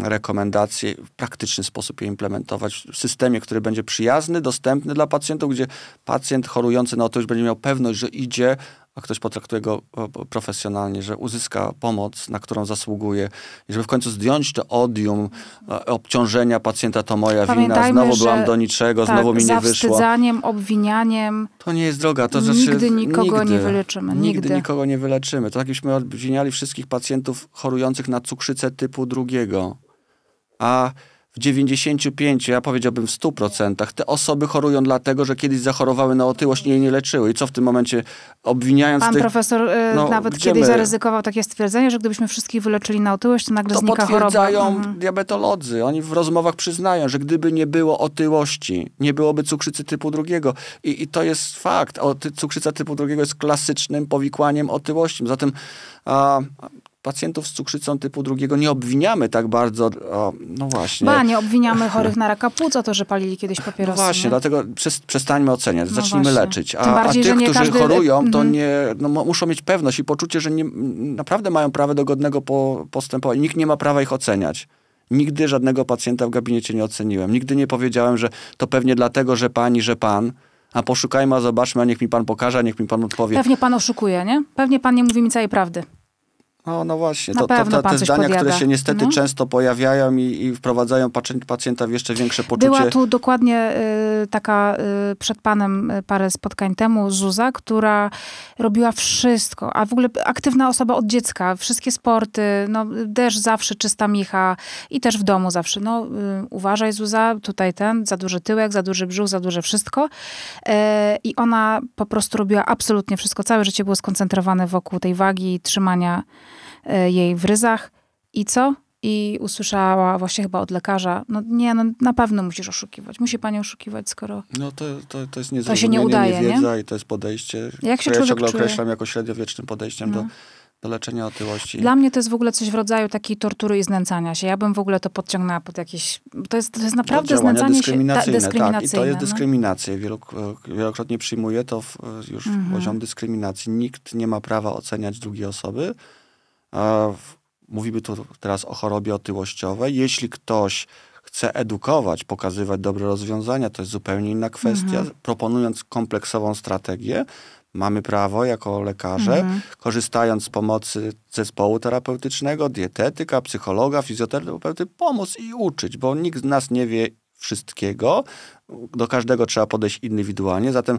rekomendacje, w praktyczny sposób je implementować w systemie, który będzie przyjazny, dostępny dla pacjentów, gdzie pacjent chorujący na otyłość będzie miał pewność, że idzie a ktoś potraktuje go e, profesjonalnie, że uzyska pomoc, na którą zasługuje. I żeby w końcu zdjąć to odium e, obciążenia pacjenta, to moja Pamiętajmy, wina, znowu byłam do niczego, tak, znowu mi nie wyszło. Zawstydzaniem, obwinianiem. To nie jest droga. To znaczy nigdy znaczy, nikogo nigdy, nie wyleczymy. Nigdy. nigdy. nikogo nie wyleczymy. To tak jakbyśmy obwiniali wszystkich pacjentów chorujących na cukrzycę typu drugiego. A w 95, ja powiedziałbym w 100%, te osoby chorują dlatego, że kiedyś zachorowały na otyłość i jej nie leczyły. I co w tym momencie obwiniając Pan tych, profesor y, no, nawet kiedyś my? zaryzykował takie stwierdzenie, że gdybyśmy wszystkich wyleczyli na otyłość, to nagle to znika choroba. To potwierdzają mhm. diabetolodzy. Oni w rozmowach przyznają, że gdyby nie było otyłości, nie byłoby cukrzycy typu drugiego. I, i to jest fakt. O, ty, cukrzyca typu drugiego jest klasycznym powikłaniem otyłości. Zatem a, pacjentów z cukrzycą typu drugiego nie obwiniamy tak bardzo, o, no właśnie. Ba, nie obwiniamy chorych na raka płuc to, że palili kiedyś no papierosy. No właśnie, nie? dlatego przestańmy oceniać, no zacznijmy właśnie. leczyć. A, bardziej, a tych, którzy każdy... chorują, to mhm. nie, no, muszą mieć pewność i poczucie, że nie, naprawdę mają prawo do godnego po, postępowania. Nikt nie ma prawa ich oceniać. Nigdy żadnego pacjenta w gabinecie nie oceniłem. Nigdy nie powiedziałem, że to pewnie dlatego, że pani, że pan. A poszukajmy, a zobaczmy, a niech mi pan pokaże, a niech mi pan odpowie. Pewnie pan oszukuje, nie? Pewnie pan nie mówi mi całej prawdy. No, no właśnie, to, to, to te zdania, które się niestety no. często pojawiają i, i, wprowadzają pacjenta w jeszcze większe poczucie. Była tu dokładnie y, taka y, przed panem y, parę spotkań temu Zuza, która robiła wszystko, a w ogóle aktywna osoba od dziecka, wszystkie sporty, no też zawsze czysta micha i też w domu zawsze, no y, uważaj Zuza, tutaj ten, za duży tyłek, za duży brzuch, za duże wszystko. Y, I ona po prostu robiła absolutnie wszystko, całe życie było skoncentrowane wokół tej wagi i trzymania E, jej w ryzach i co? I usłyszała właśnie chyba od lekarza, no nie, no na pewno musisz oszukiwać. Musi pani oszukiwać, skoro... No to, to, to jest to się nie udaje, niewiedza nie? i to jest podejście, Jak się które ja ciągle określam jako średniowiecznym podejściem no. do do leczenia otyłości. Dla mnie to jest w ogóle coś w rodzaju takiej tortury i znęcania się. Ja bym w ogóle to podciągnęła pod jakieś... To jest, to jest naprawdę znęcanie dyskryminacyjne, się... Ta, dyskryminacyjne, tak. I to jest no? dyskryminacja. wielokrotnie przyjmuję to w, już mhm. poziom dyskryminacji. Nikt nie ma prawa oceniać drugiej osoby, Mówimy tu teraz o chorobie otyłościowej. Jeśli ktoś chce edukować, pokazywać dobre rozwiązania, to jest zupełnie inna kwestia. Mhm. Proponując kompleksową strategię, mamy prawo jako lekarze, mhm. korzystając z pomocy zespołu terapeutycznego, dietetyka, psychologa, fizjoterapeuty, pomóc i uczyć, bo nikt z nas nie wie wszystkiego. Do każdego trzeba podejść indywidualnie, zatem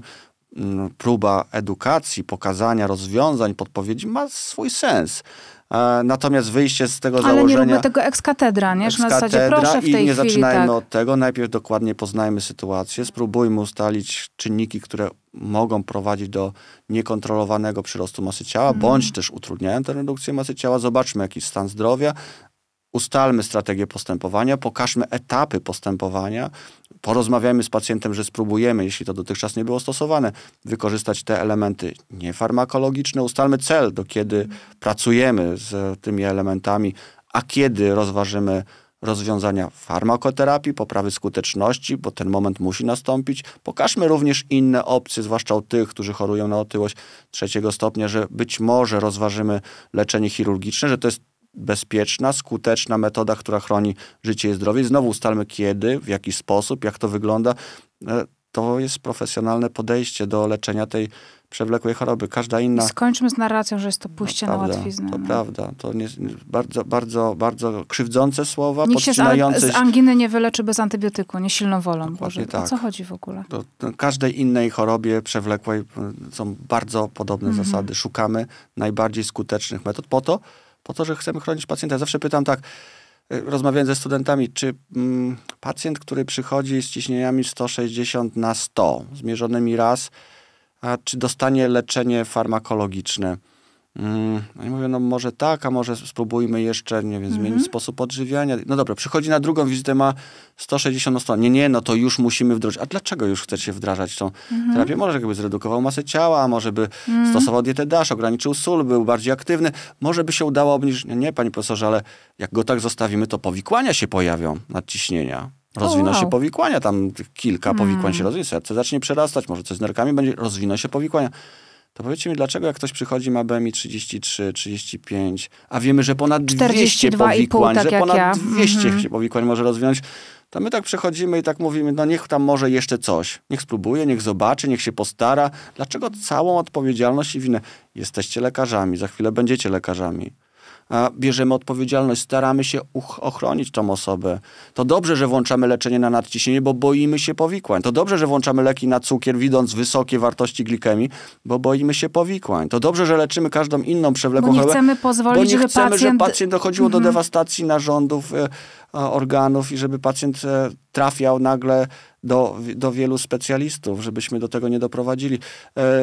próba edukacji, pokazania rozwiązań, podpowiedzi ma swój sens. E, natomiast wyjście z tego założenia... Ale nie robimy tego ekskatedra, nie? Ex na zasadzie proszę w tej I nie chwili, zaczynajmy tak. od tego. Najpierw dokładnie poznajmy sytuację, spróbujmy ustalić czynniki, które mogą prowadzić do niekontrolowanego przyrostu masy ciała, mm. bądź też utrudniają tę redukcję masy ciała. Zobaczmy jakiś stan zdrowia, ustalmy strategię postępowania, pokażmy etapy postępowania, porozmawiajmy z pacjentem, że spróbujemy, jeśli to dotychczas nie było stosowane, wykorzystać te elementy niefarmakologiczne, ustalmy cel, do kiedy pracujemy z tymi elementami, a kiedy rozważymy rozwiązania farmakoterapii, poprawy skuteczności, bo ten moment musi nastąpić. Pokażmy również inne opcje, zwłaszcza u tych, którzy chorują na otyłość trzeciego stopnia, że być może rozważymy leczenie chirurgiczne, że to jest bezpieczna, skuteczna metoda, która chroni życie i zdrowie. znowu ustalmy kiedy, w jaki sposób, jak to wygląda. E, to jest profesjonalne podejście do leczenia tej przewlekłej choroby. Każda inna... I skończmy z narracją, że jest to pójście no, na łatwiznę. To no. prawda. To nie, bardzo, bardzo, bardzo krzywdzące słowa, Nikt podcinające... Się z, anginy nie wyleczy bez antybiotyku, nie silną wolą. Boże, tak. O co chodzi w ogóle? Do, do każdej innej chorobie przewlekłej e, są bardzo podobne mhm. zasady. Szukamy najbardziej skutecznych metod po to, po to, że chcemy chronić pacjenta. Ja zawsze pytam tak, y, rozmawiając ze studentami, czy mm, pacjent, który przychodzi z ciśnieniami 160 na 100, zmierzonymi raz, a czy dostanie leczenie farmakologiczne? Mm, no i mówię, no może tak, a może spróbujmy jeszcze, nie wiem, zmienić mm -hmm. sposób odżywiania. No dobra, przychodzi na drugą wizytę, ma 160 stron. Nie, nie, no to już musimy wdrożyć. A dlaczego już chcecie wdrażać tą mm -hmm. terapię? Może jakby zredukował masę ciała, może by mm -hmm. stosował dietę DASH, ograniczył sól, był bardziej aktywny. Może by się udało obniżyć... Nie, nie panie profesorze, ale jak go tak zostawimy, to powikłania się pojawią nadciśnienia. Rozwiną oh, wow. się powikłania, tam kilka mhm. powikłań się rozwinie, serce zacznie przerastać, może coś z nerkami będzie, rozwiną się powikłania to powiedzcie mi, dlaczego jak ktoś przychodzi, ma BMI 33, 35, a wiemy, że ponad 200 powikłań, tak że ponad ja. 200 mhm. powikłań może rozwinąć, to my tak przechodzimy i tak mówimy, no niech tam może jeszcze coś. Niech spróbuje, niech zobaczy, niech się postara. Dlaczego całą odpowiedzialność i winę? Jesteście lekarzami, za chwilę będziecie lekarzami bierzemy odpowiedzialność, staramy się ochronić tą osobę. To dobrze, że włączamy leczenie na nadciśnienie, bo boimy się powikłań. To dobrze, że włączamy leki na cukier, widząc wysokie wartości glikemii, bo boimy się powikłań. To dobrze, że leczymy każdą inną przewlekłą chorobę, bo nie chcemy pozwolić, bo nie żeby chcemy, pacjent... żeby pacjent dochodziło do mhm. dewastacji narządów, e, organów i żeby pacjent e, trafiał nagle do, do wielu specjalistów, żebyśmy do tego nie doprowadzili. E,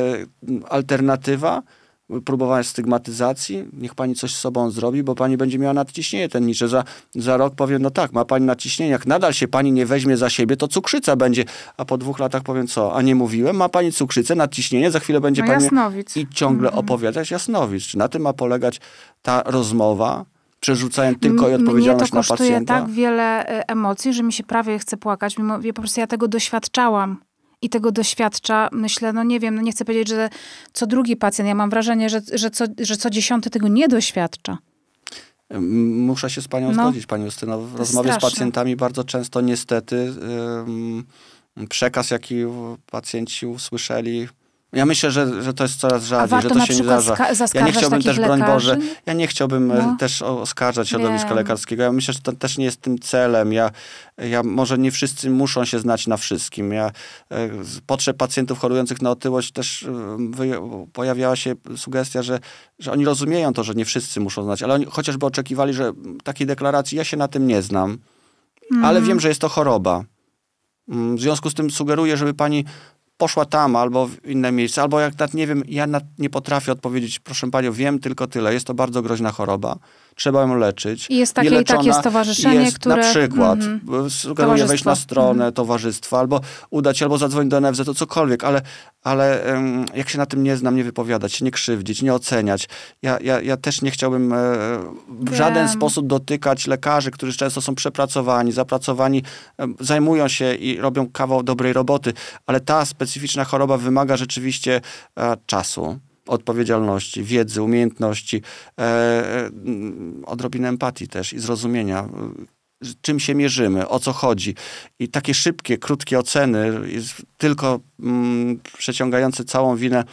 alternatywa próbowania stygmatyzacji, niech pani coś z sobą zrobi, bo pani będzie miała nadciśnienie ten Za, za rok powiem, no tak, ma pani nadciśnienie, jak nadal się pani nie weźmie za siebie, to cukrzyca będzie. A po dwóch latach powiem, co, a nie mówiłem, ma pani cukrzycę, nadciśnienie, za chwilę będzie no, pani... Jasnowic. I ciągle mm -hmm. opowiadać jasnowic. Czy na tym ma polegać ta rozmowa? przerzucając tylko i odpowiedzialność na pacjenta. Mnie to kosztuje tak wiele e, emocji, że mi się prawie chce płakać. Mimo, ja po prostu ja tego doświadczałam i tego doświadcza, myślę, no nie wiem, no nie chcę powiedzieć, że co drugi pacjent, ja mam wrażenie, że, że, co, że co dziesiąty tego nie doświadcza. Muszę się z panią no, zgodzić, pani Justyno. W rozmowie straszne. z pacjentami bardzo często niestety... Yy, przekaz, jaki pacjenci usłyszeli ja myślę, że, że to jest coraz rzadziej, że to się nie zdarza. Ja nie chciałbym też, lekarzy? broń Boże, ja nie chciałbym e, no. też oskarżać środowiska lekarskiego. Ja myślę, że to też nie jest tym celem. Ja, ja może nie wszyscy muszą się znać na wszystkim. Ja, e, z potrzeb pacjentów chorujących na otyłość też e, pojawiała się sugestia, że, że oni rozumieją to, że nie wszyscy muszą znać, ale oni chociażby oczekiwali, że takiej deklaracji ja się na tym nie znam, mm. ale mhm. wiem, że jest to choroba. Mm, w związku z tym sugeruję, żeby pani poszła tam albo w inne miejsce, albo jak nad, nie wiem, ja nad, nie potrafię odpowiedzieć, proszę panią, wiem tylko tyle, jest to bardzo groźna choroba trzeba ją leczyć. I jest takie i, i takie stowarzyszenie, jest, które... Na przykład, mm, sugeruję wejść na stronę mm. towarzystwa, albo udać, albo zadzwonić do NFZ, to cokolwiek, ale, ale jak się na tym nie znam, nie wypowiadać, nie krzywdzić, nie oceniać. Ja, ja, ja też nie chciałbym e, w żaden sposób dotykać lekarzy, którzy często są przepracowani, zapracowani, zajmują się i robią kawał dobrej roboty, ale ta specyficzna choroba wymaga rzeczywiście e, czasu odpowiedzialności, wiedzy, umiejętności, e, e, odrobinę empatii też i zrozumienia, e, czym się mierzymy, o co chodzi. I takie szybkie, krótkie oceny, tylko mm, przeciągające całą winę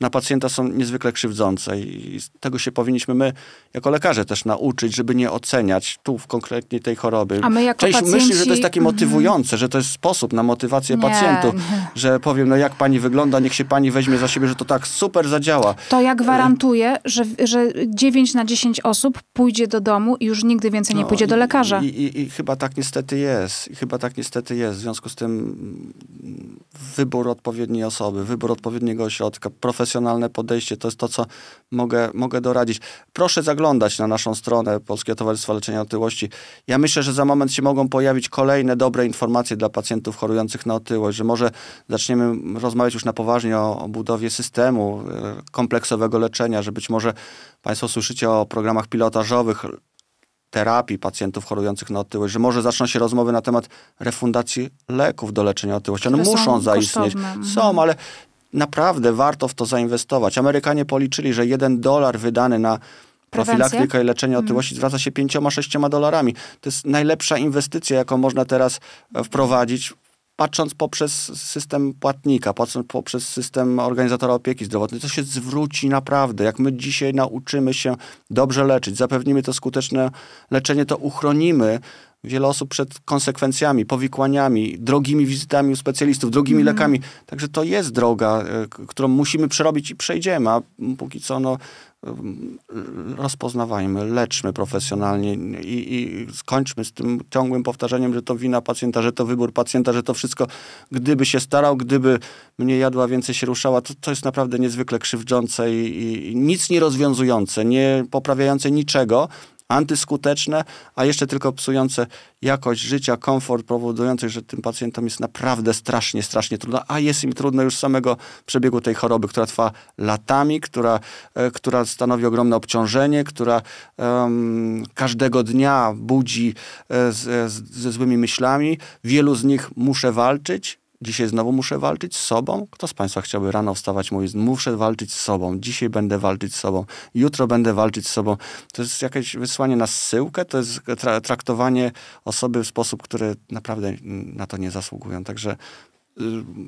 na pacjenta są niezwykle krzywdzące i z tego się powinniśmy my jako lekarze też nauczyć, żeby nie oceniać tu w konkretnie tej choroby. A my jako Część pacjenci... myśli, że to jest takie mhm. motywujące, że to jest sposób na motywację nie. pacjentów, że powiem, no jak pani wygląda, niech się pani weźmie za siebie, że to tak super zadziała. To ja gwarantuję, y- że, że 9 na 10 osób pójdzie do domu i już nigdy więcej nie no, pójdzie do lekarza. I, i, I, chyba tak niestety jest. I chyba tak niestety jest. W związku z tym mm, wybór odpowiedniej osoby, wybór odpowiedniego ośrodka, profesjonalne podejście, to jest to, co mogę, mogę doradzić. Proszę zaglądać zaglądać na naszą stronę Polskiego Towarzystwa Leczenia Otyłości. Ja myślę, że za moment się mogą pojawić kolejne dobre informacje dla pacjentów chorujących na otyłość, że może zaczniemy rozmawiać już na poważnie o, o budowie systemu e, kompleksowego leczenia, że być może Państwo słyszycie o programach pilotażowych terapii pacjentów chorujących na otyłość, że może zaczną się rozmowy na temat refundacji leków do leczenia otyłości. One muszą zaistnieć. Kosztowne. Są, ale naprawdę warto w to zainwestować. Amerykanie policzyli, że jeden dolar wydany na Profilaktyka i leczenie otyłości mm. zwraca się 5-6 dolarami. To jest najlepsza inwestycja, jaką można teraz e, wprowadzić patrząc poprzez system płatnika, patrząc poprzez system organizatora opieki zdrowotnej, to się zwróci naprawdę. Jak my dzisiaj nauczymy się dobrze leczyć, zapewnimy to skuteczne leczenie, to uchronimy wiele osób przed konsekwencjami, powikłaniami, drogimi wizytami u specjalistów, drogimi mm. lekami. Także to jest droga, e, którą musimy przerobić i przejdziemy, a póki co no, rozpoznawajmy, leczmy profesjonalnie i, i skończmy z tym ciągłym powtarzaniem, że to wina pacjenta, że to wybór pacjenta, że to wszystko, gdyby się starał, gdyby mnie jadła, więcej się ruszała, to, to jest naprawdę niezwykle krzywdzące i, i nic nie rozwiązujące, nie poprawiające niczego, antyskuteczne, a jeszcze tylko psujące jakość życia, komfort, powodujące, że tym pacjentom jest naprawdę strasznie, strasznie trudno, a jest im trudno już samego przebiegu tej choroby, która trwa latami, która, e, która stanowi ogromne obciążenie, która um, każdego dnia budzi e, z, e, z, ze złymi myślami. Wielu z nich muszę walczyć, Dzisiaj znowu muszę walczyć z sobą? Kto z Państwa chciałby rano wstawać mówić, muszę walczyć z sobą, dzisiaj będę walczyć z sobą, jutro będę walczyć z sobą? To jest jakieś wysłanie na syłkę, to jest tra traktowanie osoby w sposób, który naprawdę na to nie zasługują. Także y,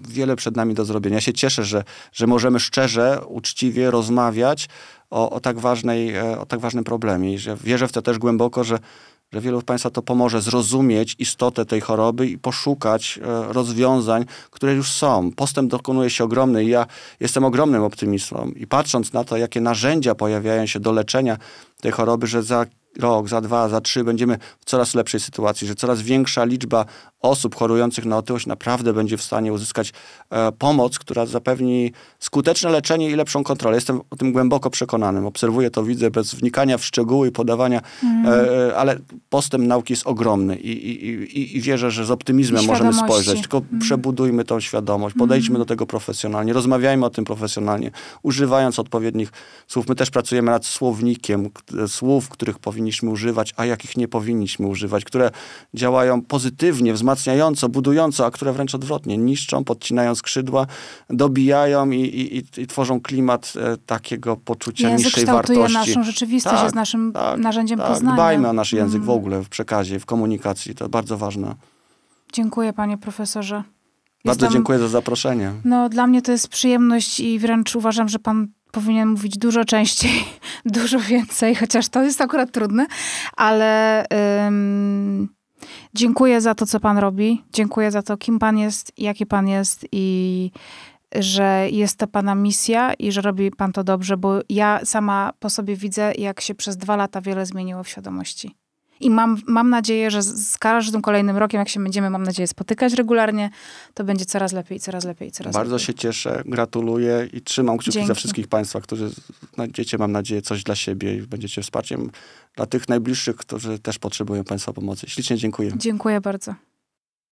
wiele przed nami do zrobienia. Ja się cieszę, że, że możemy szczerze, uczciwie rozmawiać o, o, tak ważnej, e, o tak ważnym problemie. I wierzę w to też głęboko, że że wielu Państwa to pomoże zrozumieć istotę tej choroby i poszukać e, rozwiązań, które już są. Postęp dokonuje się ogromny i ja jestem ogromnym optymistą. I patrząc na to, jakie narzędzia pojawiają się do leczenia tej choroby, że za rok, za dwa, za trzy będziemy w coraz lepszej sytuacji, że coraz większa liczba osób chorujących na otyłość naprawdę będzie w stanie uzyskać e, pomoc, która zapewni skuteczne leczenie i lepszą kontrolę. Jestem o tym głęboko przekonanym. Obserwuję to, widzę bez wnikania w szczegóły podawania, mm. e, ale postęp nauki jest ogromny i, i, i, i wierzę, że z optymizmem możemy spojrzeć. Tylko mm. przebudujmy tą świadomość, mhm. podejdźmy mm. do tego profesjonalnie, rozmawiajmy o tym profesjonalnie, używając odpowiednich słów. My też pracujemy nad słownikiem e, słów, których powinniśmy używać, a jakich nie powinniśmy używać, które działają pozytywnie, wzmacniają wzmacniająco, budująco, a które wręcz odwrotnie niszczą, podcinają skrzydła, dobijają i, i, i tworzą klimat e, takiego poczucia język niższej wartości. naszą rzeczywistość, tak, jest naszym tak, narzędziem tak. poznania. Dbajmy o nasz język hmm. w mm. ogóle, w przekazie, w komunikacji, to bardzo ważne. Dziękuję panie profesorze. Bardzo Jestem, dziękuję za zaproszenie. No, dla mnie to jest przyjemność i wręcz uważam, że pan powinien mówić dużo częściej, dużo więcej, chociaż to jest akurat trudne, ale Dziękuję za to, co Pan robi. Dziękuję za to, kim Pan jest, jaki Pan jest i że jest to Pana misja i że robi Pan to dobrze, bo ja sama po sobie widzę, jak się przez dwa lata wiele zmieniło w świadomości. I mam, mam nadzieję, że z każdym kolejnym rokiem, jak się będziemy, mam nadzieję, spotykać regularnie, to będzie coraz lepiej, coraz lepiej, coraz Bardzo lepiej. się cieszę, gratuluję i trzymam kciuki Dzięki. za wszystkich Państwa, którzy znajdziecie, no, mam nadzieję, coś dla siebie i będziecie wsparciem dla tych najbliższych, którzy też potrzebują Państwa pomocy. Ślicznie dziękuję. Dziękuję bardzo.